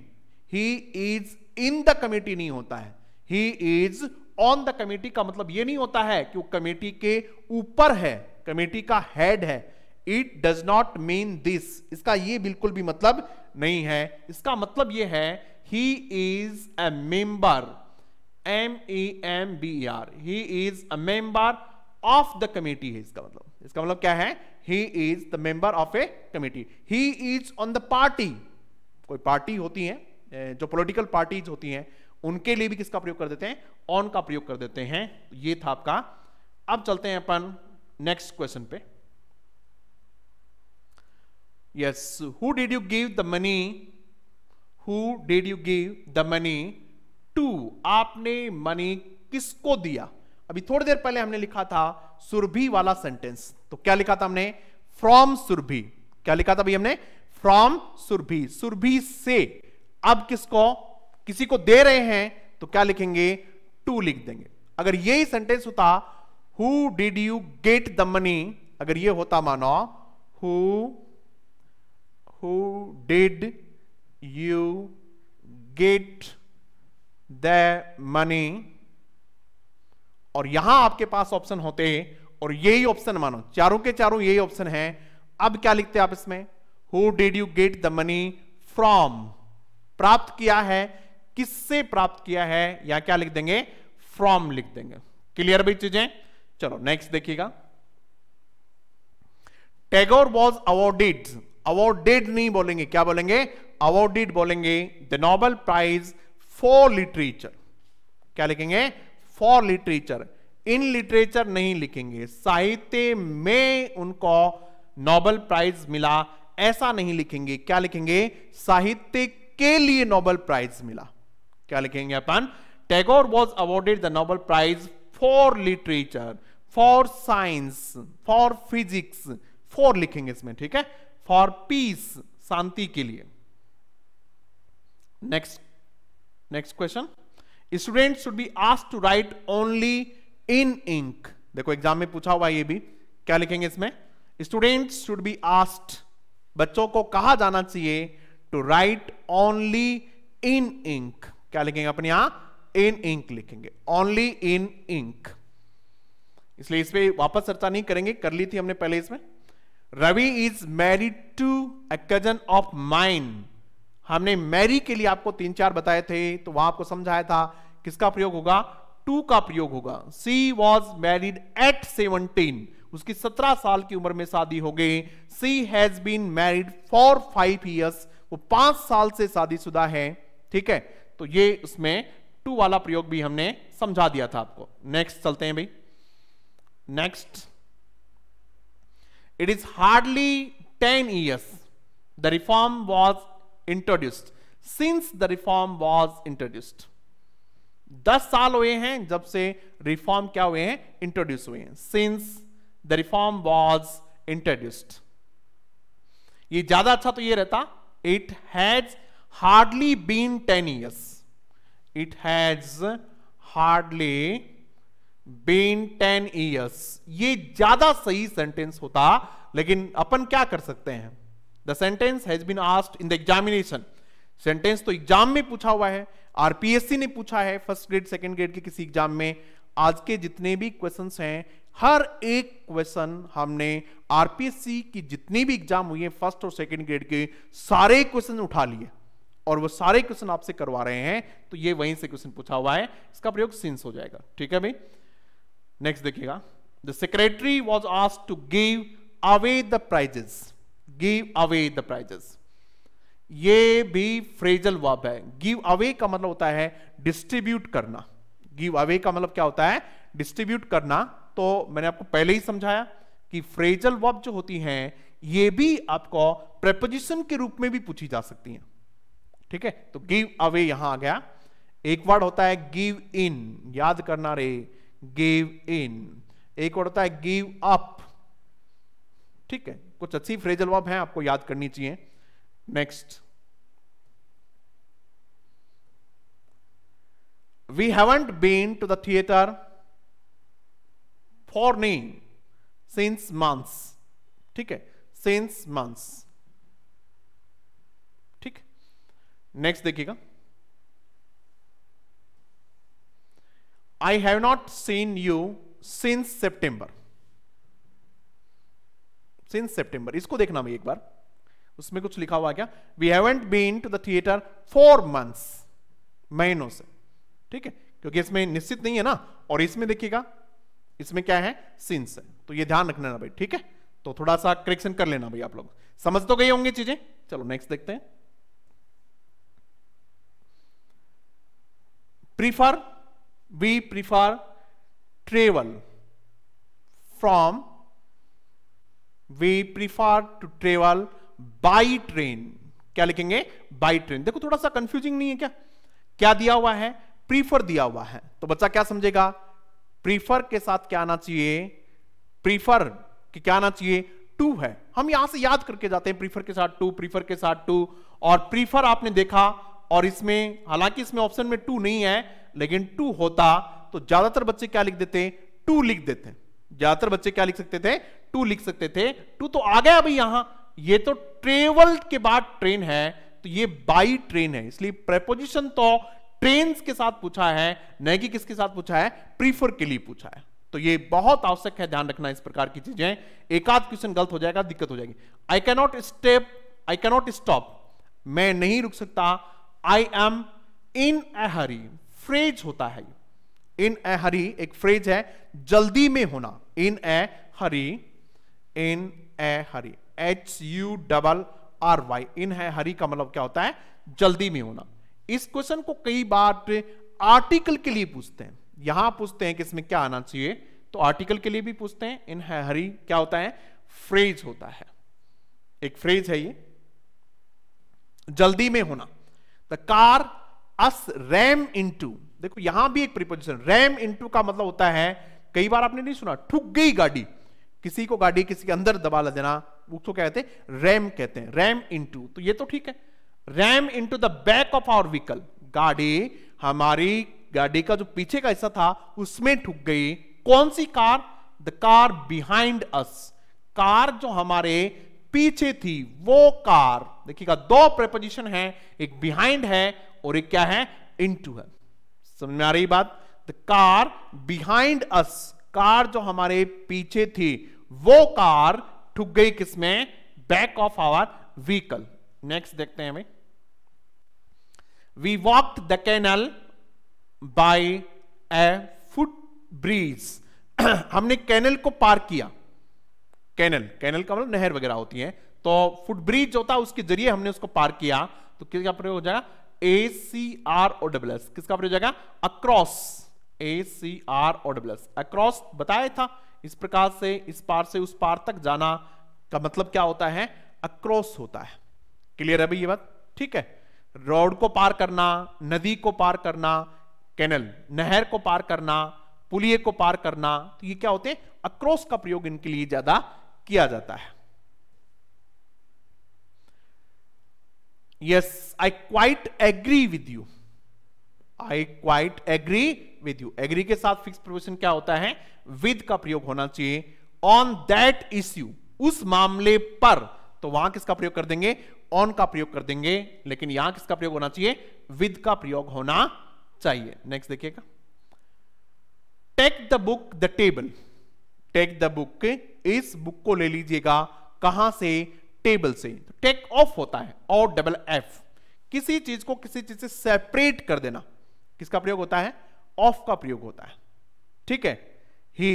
he is in the committee नहीं होता है he is on the committee का मतलब यह नहीं होता है कि वो कमेटी के ऊपर है कमेटी का हेड है it does not mean this इसका ये बिल्कुल भी मतलब नहीं है इसका मतलब ये है he is a member M E M B R he is a member of the committee है इसका मतलब इसका मतलब क्या है he is the member of a committee he is on the party कोई पार्टी होती है जो पॉलिटिकल पार्टीज होती हैं उनके लिए भी किसका प्रयोग कर देते हैं ऑन का प्रयोग कर देते हैं ये था आपका अब चलते हैं अपन नेक्स्ट क्वेश्चन पे yes who did you give the money who did you give the money to आपने मनी किसको दिया अभी थोड़ी देर पहले हमने लिखा था सुरभि वाला सेंटेंस तो क्या लिखा था हमने फ्रॉम सुरभि क्या लिखा था अभी हमने फ्रॉम सुरभि सुरभि से अब किसको किसी को दे रहे हैं तो क्या लिखेंगे टू लिख देंगे अगर यही सेंटेंस होता who did you get the money अगर ये होता मानो who did you get the money और यहां आपके पास ऑप्शन होते और यही ऑप्शन मानो चारों के चारों यही ऑप्शन है अब क्या लिखते आप इसमें who did you get the money from प्राप्त किया है किससे प्राप्त किया है या क्या लिख देंगे फ्रॉम लिख देंगे क्लियर भाई चीजें चलो नेक्स्ट देखिएगा टैगोर वॉज अवॉर्डेड अवॉर्डेड नहीं बोलेंगे क्या बोलेंगे अवॉर्डेड बोलेंगे the Nobel prize for literature क्या लिखेंगे फॉर लिटरेचर इन लिटरेचर नहीं लिखेंगे साहित्य में उनको नोबल प्राइज मिला ऐसा नहीं लिखेंगे क्या लिखेंगे साहित्यिक के लिए नोबेल प्राइज मिला क्या लिखेंगे अपन Tagore was awarded the Nobel prize for literature for science for physics for लिखेंगे इसमें ठीक है फॉर पीस शांति के लिए next next question student should be ask to write only in ink देखो एग्जाम में पूछा हुआ ये भी क्या लिखेंगे इसमें स्टूडेंट शुड बी आस्ट बच्चों को कहा जाना चाहिए to write only in ink क्या लिखेंगे अपने यहां इन इंक लिखेंगे ओनली इन इंक इसलिए इस पर वापस चर्चा नहीं करेंगे कर ली थी हमने पहले इसमें Ravi is married to a cousin of mine हमने मैरी के लिए आपको तीन चार बताए थे तो वहां आपको समझाया था किसका प्रयोग होगा टू का प्रयोग होगा she was married at seventeen उसकी सत्रह साल की उम्र में शादी हो गई she has been married for five years वो पांच साल से शादीशुदा है ठीक है तो ये उसमें टू वाला प्रयोग भी हमने समझा दिया था आपको नेक्स्ट चलते हैं भाई next it is hardly ten years the reform was introduced since the reform was introduced दस साल हुए हैं जब से रिफॉर्म क्या हुए हैं इंट्रोड्यूस हुए हैं since the reform was introduced ये ज्यादा अच्छा तो ये रहता it has hardly been ten years it has hardly been 10 years ये ज्यादा सही सेंटेंस होता लेकिन अपन क्या कर सकते हैं the sentence has been asked in the examination sentence तो एग्जाम में पूछा हुआ है आरपीएससी ने पूछा है फर्स्ट ग्रेड सेकेंड ग्रेड के किसी एग्जाम में आज के जितने भी क्वेश्चंस हैं हर एक क्वेश्चन हमने आरपीएससी की जितनी भी एग्जाम हुई है फर्स्ट और सेकंड ग्रेड के सारे क्वेश्चन उठा लिए और वो सारे क्वेश्चन आपसे करवा रहे हैं तो ये वहीं से क्वेश्चन पूछा हुआ है इसका प्रयोग सिंस हो जाएगा ठीक है भाई नेक्स्ट देखिएगा the secretary was asked to give away the prizes give away the prizes ये भी फ्रेजल वर्ब है गिव अवे का मतलब होता है डिस्ट्रीब्यूट करना गिव अवे का मतलब क्या होता है डिस्ट्रीब्यूट करना तो मैंने आपको पहले ही समझाया कि फ्रेजल वर्ब जो होती हैं ये भी आपको प्रेपोजिशन के रूप में भी पूछी जा सकती हैं ठीक है तो गिव अवे यहां आ गया एक वर्ड होता है गिव इन याद करना रे गिव इन एक वर्ड होता है गिव अप ठीक है कुछ अच्छी फ्रेजल वर्ब है आपको याद करनी चाहिए next we haven't been to the theatre name since months ठीक है सिंस मंथ्स ठीक नेक्स्ट देखिएगा I have not seen you since September since September इसको देखना भाई एक बार उसमें कुछ लिखा हुआ क्या we haven't been to the theatre for months महीनों से ठीक है क्योंकि इसमें निश्चित नहीं है ना और इसमें देखिएगा इसमें क्या है सिंस है तो ये ध्यान रखना ना भाई ठीक है तो थोड़ा सा करेक्शन कर लेना भाई आप लोग समझ तो गई होंगी चीजें चलो नेक्स्ट देखते हैं prefer we prefer travel from we prefer to travel by train क्या लिखेंगे बाई ट्रेन देखो थोड़ा सा कंफ्यूजिंग नहीं है क्या क्या दिया हुआ है प्रीफर दिया हुआ है तो बच्चा क्या समझेगा प्रीफर के साथ क्या आना चाहिए प्रीफर कि क्या आना चाहिए टू है हम यहां से याद करके जाते हैं प्रीफर के साथ टू प्रीफर के साथ टू और प्रीफर आपने देखा और इसमें हालांकि इसमें ऑप्शन में टू नहीं है लेकिन टू होता तो ज्यादातर बच्चे क्या लिख देते टू लिख देते ज्यादातर बच्चे क्या लिख सकते थे टू लिख सकते थे टू तो आ गया अभी यहां ये तो ट्रेवल के बाद ट्रेन है तो ये बाई ट्रेन है इसलिए प्रेपोजिशन तो ट्रेन्स के साथ पूछा है न कि किसके साथ पूछा है प्रीफर के लिए पूछा है तो ये बहुत आवश्यक है ध्यान रखना इस प्रकार की चीजें एकाध क्वेश्चन गलत हो जाएगा दिक्कत हो जाएगी I cannot step I cannot stop मैं नहीं रुक सकता I am in a Hari phrase होता है इन ए हरी एक फ्रेज है जल्दी में होना in a hurry in a hurry H U double R Y in है हरी का मतलब क्या होता है जल्दी में होना इस क्वेश्चन को कई बार आर्टिकल के लिए पूछते हैं यहां पूछते हैं कि इसमें क्या आना चाहिए तो आर्टिकल के लिए भी पूछते हैं इन हरी क्या होता है फ्रेज होता है एक फ्रेज है ये जल्दी में होना the car us ram into देखो यहां भी एक प्रिपोजिशन रैम इनटू का मतलब होता है कई बार आपने नहीं सुना ठुक गई गाड़ी किसी को गाड़ी किसी के अंदर दबा ला देना उसको क्या कहते हैं रैम कहते हैं रैम इनटू तो ये तो ठीक है ram into the back of our vehicle गाड़ी हमारी गाड़ी का जो पीछे का हिस्सा था उसमें ठुक गई कौन सी car the car behind us car जो हमारे पीछे थी वो कार देखिएगा दो प्रेपोजिशन है एक बिहाइंड है और एक क्या है इनटू है समझ में आ रही बात the car behind us car जो हमारे पीछे थी वो कार ठुक गई किसमें back of our vehicle next देखते हैं हमें We walked the canal by a foot breeze. हमने कैनल को पार किया कैनल कैनल का मतलब नहर वगैरह होती है तो फुट ब्रिज होता है उसके जरिए हमने उसको पार किया तो किसका प्रयोग हो जाएगा ए सी आर ओ डब्ल किसका प्रयोग हो जाएगा across A C R O double across बताया था इस प्रकार से इस पार से उस पार तक जाना का मतलब क्या होता है अक्रॉस होता है क्लियर है भाई ये बात ठीक है रोड को पार करना नदी को पार करना कैनल नहर को पार करना पुलिये को पार करना तो ये क्या होते हैं अक्रॉस का प्रयोग इनके लिए ज्यादा किया जाता है yes I quite agree with you I quite agree with you agree के साथ फिक्स प्रोविजन क्या होता है विद का प्रयोग होना चाहिए ऑन दैट इश्यू उस मामले पर तो वहां किसका प्रयोग कर देंगे ऑन का प्रयोग कर देंगे लेकिन यहां किसका प्रयोग होना चाहिए विद का प्रयोग होना चाहिए नेक्स्ट देखिएगा take the book the table take the book इस बुक को ले लीजिएगा कहां से टेबल से टेक तो ऑफ होता है और डबल एफ किसी चीज को किसी चीज से सेपरेट कर देना किसका प्रयोग होता है ऑफ का प्रयोग होता है ठीक है he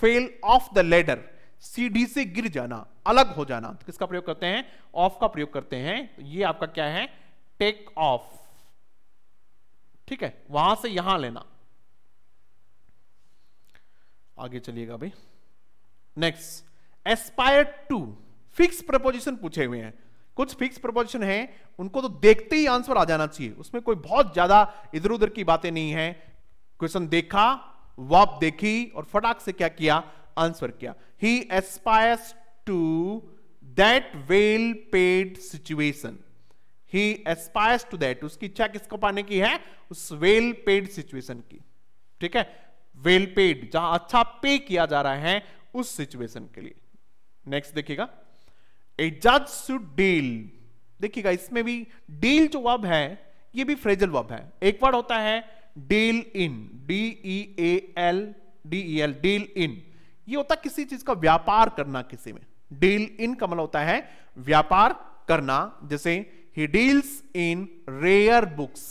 fell off the ladder सीढ़ी से गिर जाना अलग हो जाना तो किसका प्रयोग करते हैं ऑफ का प्रयोग करते हैं तो ये आपका क्या है टेक ऑफ ठीक है वहां से यहां लेना आगे चलिएगा भाई next aspire to fix preposition पूछे हुए हैं कुछ फिक्स प्रपोजिशन हैं उनको तो देखते ही आंसर आ जाना चाहिए उसमें कोई बहुत ज्यादा इधर उधर की बातें नहीं है क्वेश्चन देखा वाप देखी और फटाक से क्या किया आंसर किया he aspires to that well paid situation he aspires to that उसकी इच्छा किसको पाने की है उस वेल पेड सिचुएशन की ठीक है वेल पेड जहां अच्छा पे किया जा रहा है उस सिचुएशन के लिए नेक्स्ट देखिएगा ए जज शुड डील देखिएगा इसमें भी डील जो वब है ये भी फ्रेजल वब है एक वर्ड होता है deal in D E L D E L deal in ये होता किसी चीज का व्यापार करना किसी में डील इन का मतलब होता है व्यापार करना जैसे he deals in rare books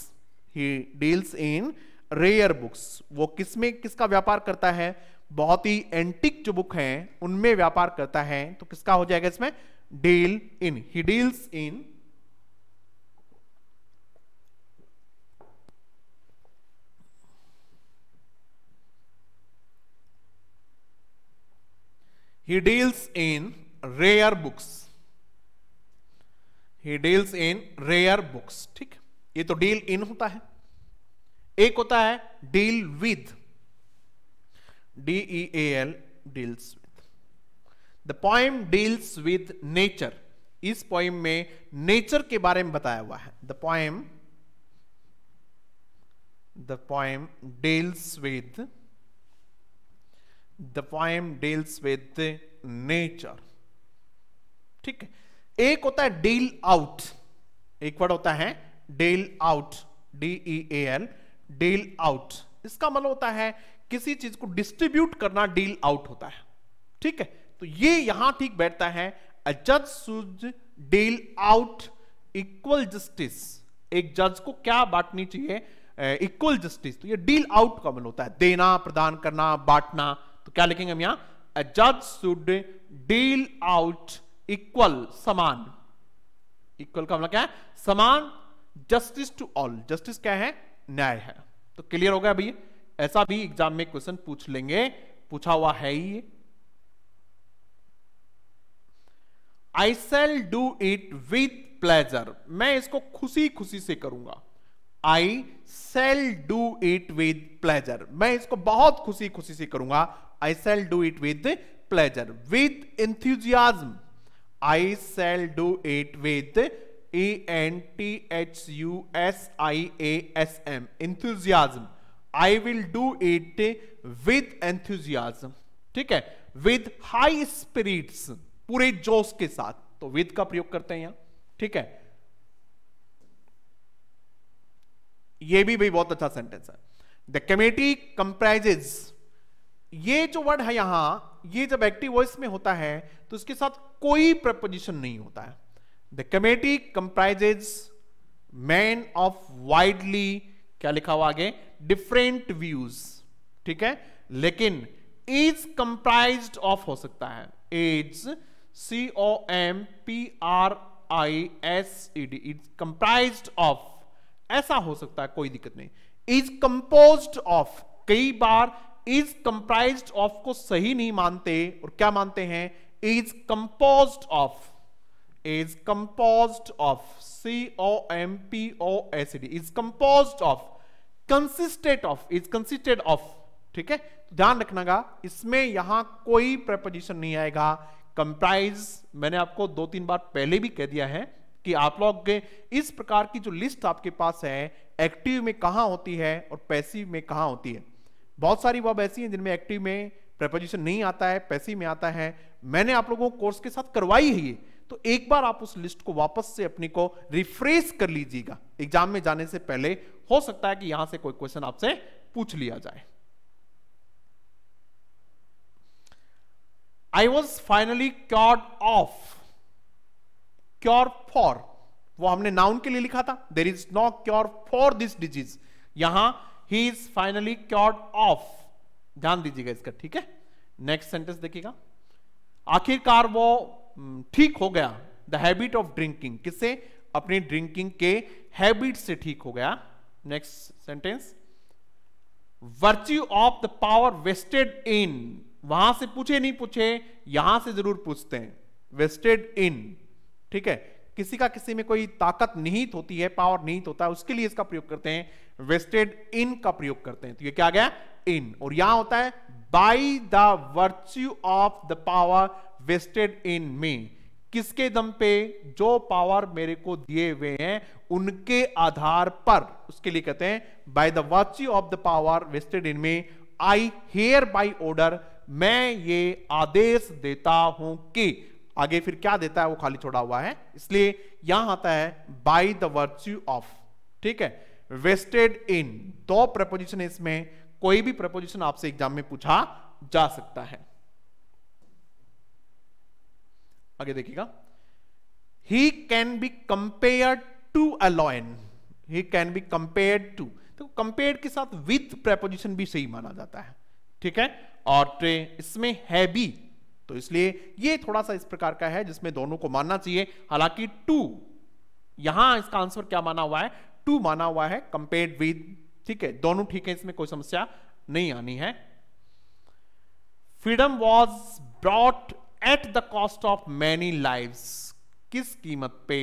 he deals in rare books वो किसमें किसका व्यापार करता है बहुत ही एंटिक जो बुक हैं उनमें व्यापार करता है तो किसका हो जाएगा इसमें deal in he deals in He deals in rare books. He deals in rare books. ठीक ये तो डील इन होता है एक होता है deal with D E a L deals with the poem deals with nature इस पॉइम में नेचर के बारे में बताया हुआ है the poem the poem deals with the poem deals with nature ठीक है एक होता है डील आउट एक वर्ड होता है deal out D E A L deal out इसका मतलब होता है किसी चीज को डिस्ट्रीब्यूट करना डील आउट होता है ठीक है तो ये यहां ठीक बैठता है अ जज should deal out equal justice एक जज को क्या बांटनी चाहिए इक्वल जस्टिस तो ये डील आउट का मतलब होता है देना प्रदान करना बांटना क्या लिखेंगे हम यहां ए जज शुड डील आउट इक्वल समान इक्वल का मतलब क्या है समान जस्टिस टू ऑल जस्टिस क्या है न्याय है तो क्लियर हो गया भैया ऐसा भी एग्जाम में क्वेश्चन पूछ लेंगे पूछा हुआ है he I shall do it with pleasure मैं इसको खुशी खुशी से करूंगा I shall do it with pleasure मैं इसको बहुत खुशी खुशी से करूंगा I shall do it with pleasure, with enthusiasm. I shall do it with E N T H U S I A S M, enthusiasm. I will do it with enthusiasm. ठीक है with high spirits पूरे जोश के साथ तो with का प्रयोग करते हैं यहां ठीक है ये भी भाई बहुत अच्छा सेंटेंस है द कमेटी कंप्राइजेज ये जो वर्ड है यहां ये जब एक्टिव वॉइस में होता है तो उसके साथ कोई प्रपोजिशन नहीं होता है the committee comprises men of widely क्या लिखा हुआ आगे डिफरेंट व्यूज ठीक है लेकिन इज कंप्राइज ऑफ हो सकता है is C O M P R I S E D is comprise of ऐसा हो सकता है कोई दिक्कत नहीं इज कंपोज ऑफ कई बार इज कंप्राइज ऑफ को सही नहीं मानते और क्या मानते हैं is compose of is compose of C O M P O S D is compose of consisted of is consisted of ठीक है तो ध्यान रखना इसमें यहां कोई प्रपोजिशन नहीं आएगा कंप्राइज मैंने आपको दो तीन बार पहले भी कह दिया है कि आप लोग इस प्रकार की जो लिस्ट आपके पास है एक्टिव में कहा होती है और पैसिव में कहा होती है बहुत सारी वर्ब ऐसी हैं जिनमें एक्टिव में प्रपोजिशन नहीं आता है पैसी में आता है मैंने आप लोगों को कोर्स के साथ करवाई है ये तो एक बार आप उस लिस्ट को वापस से अपने को रिफ्रेश कर लीजिएगा एग्जाम में जाने से पहले हो सकता है कि यहां से कोई क्वेश्चन आपसे पूछ लिया जाए I was finally cure of cure for वो हमने नाउन के लिए लिखा था there is no cure for this disease यहां ही इज फाइनली क्योर्ड ऑफ ध्यान दीजिएगा इसका ठीक है नेक्स्ट सेंटेंस देखिएगा आखिरकार वो ठीक हो गया द हैबिट ऑफ ड्रिंकिंग किससे अपनी ड्रिंकिंग के हैबिट से ठीक हो गया next sentence virtue of the power vested in वहां से पूछे नहीं पूछे यहां से जरूर पूछते हैं वेस्टेड इन ठीक है किसी का किसी में कोई ताकत निहित होती है पावर निहित होता है उसके लिए इसका प्रयोग करते हैं वेस्टेड इन का प्रयोग करते हैं तो ये क्या गया इन और यहां होता है by the virtue of the power vested in me किसके दम पे जो पावर मेरे को दिए हुए हैं उनके आधार पर उसके लिए कहते हैं by the virtue of the power vested in me I hereby order मैं ये आदेश देता हूं कि आगे फिर क्या देता है वो खाली छोड़ा हुआ है इसलिए यहां आता है बाय द वर्च्यू ऑफ ठीक है वेस्टेड इन दो प्रपोजिशन इसमें कोई भी प्रपोजिशन आपसे एग्जाम में पूछा जा सकता है आगे देखिएगा he can be compare to a lion he can be compare to तो कंपेयर के साथ विथ प्रपोजिशन भी सही माना जाता है ठीक है और ट्रे इसमें है भी तो इसलिए ये थोड़ा सा इस प्रकार का है जिसमें दोनों को मानना चाहिए हालांकि टू यहां इसका आंसर क्या माना हुआ है टू माना हुआ है कंपेयर्ड विद ठीक है दोनों ठीक है इसमें कोई समस्या नहीं आनी है freedom was brought at the cost of many lives किस कीमत पे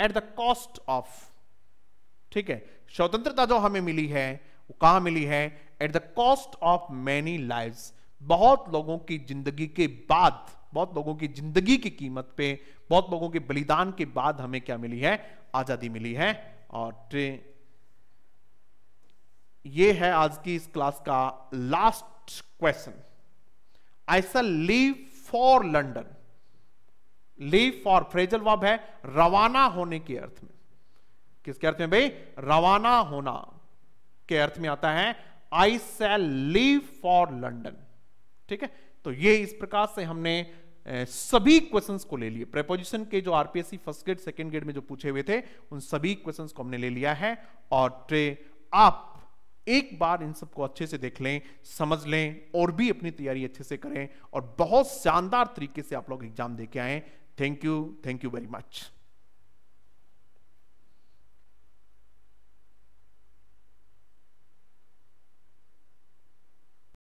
एट द कॉस्ट ऑफ ठीक है स्वतंत्रता जो हमें मिली है वो कहां मिली है at the cost of many life बहुत लोगों की जिंदगी के बाद बहुत लोगों की जिंदगी की कीमत पे बहुत लोगों के बलिदान के बाद हमें क्या मिली है आजादी मिली है और ट्रे ये है आज की इस क्लास का last question I shall leave for London leave for phrasal verb है रवाना होने के अर्थ में किसके अर्थ में भाई रवाना होना के अर्थ में आता है I shall leave for London ठीक है तो ये इस प्रकार से हमने सभी क्वेश्चंस को ले लिए प्रेपोजिशन के जो RPSC first grade second grade में जो पूछे हुए थे उन सभी क्वेश्चंस को हमने ले लिया है और ट्रे आप एक बार इन सबको अच्छे से देख लें समझ लें और भी अपनी तैयारी अच्छे से करें और बहुत शानदार तरीके से आप लोग एग्जाम दे के आए thank you thank you very much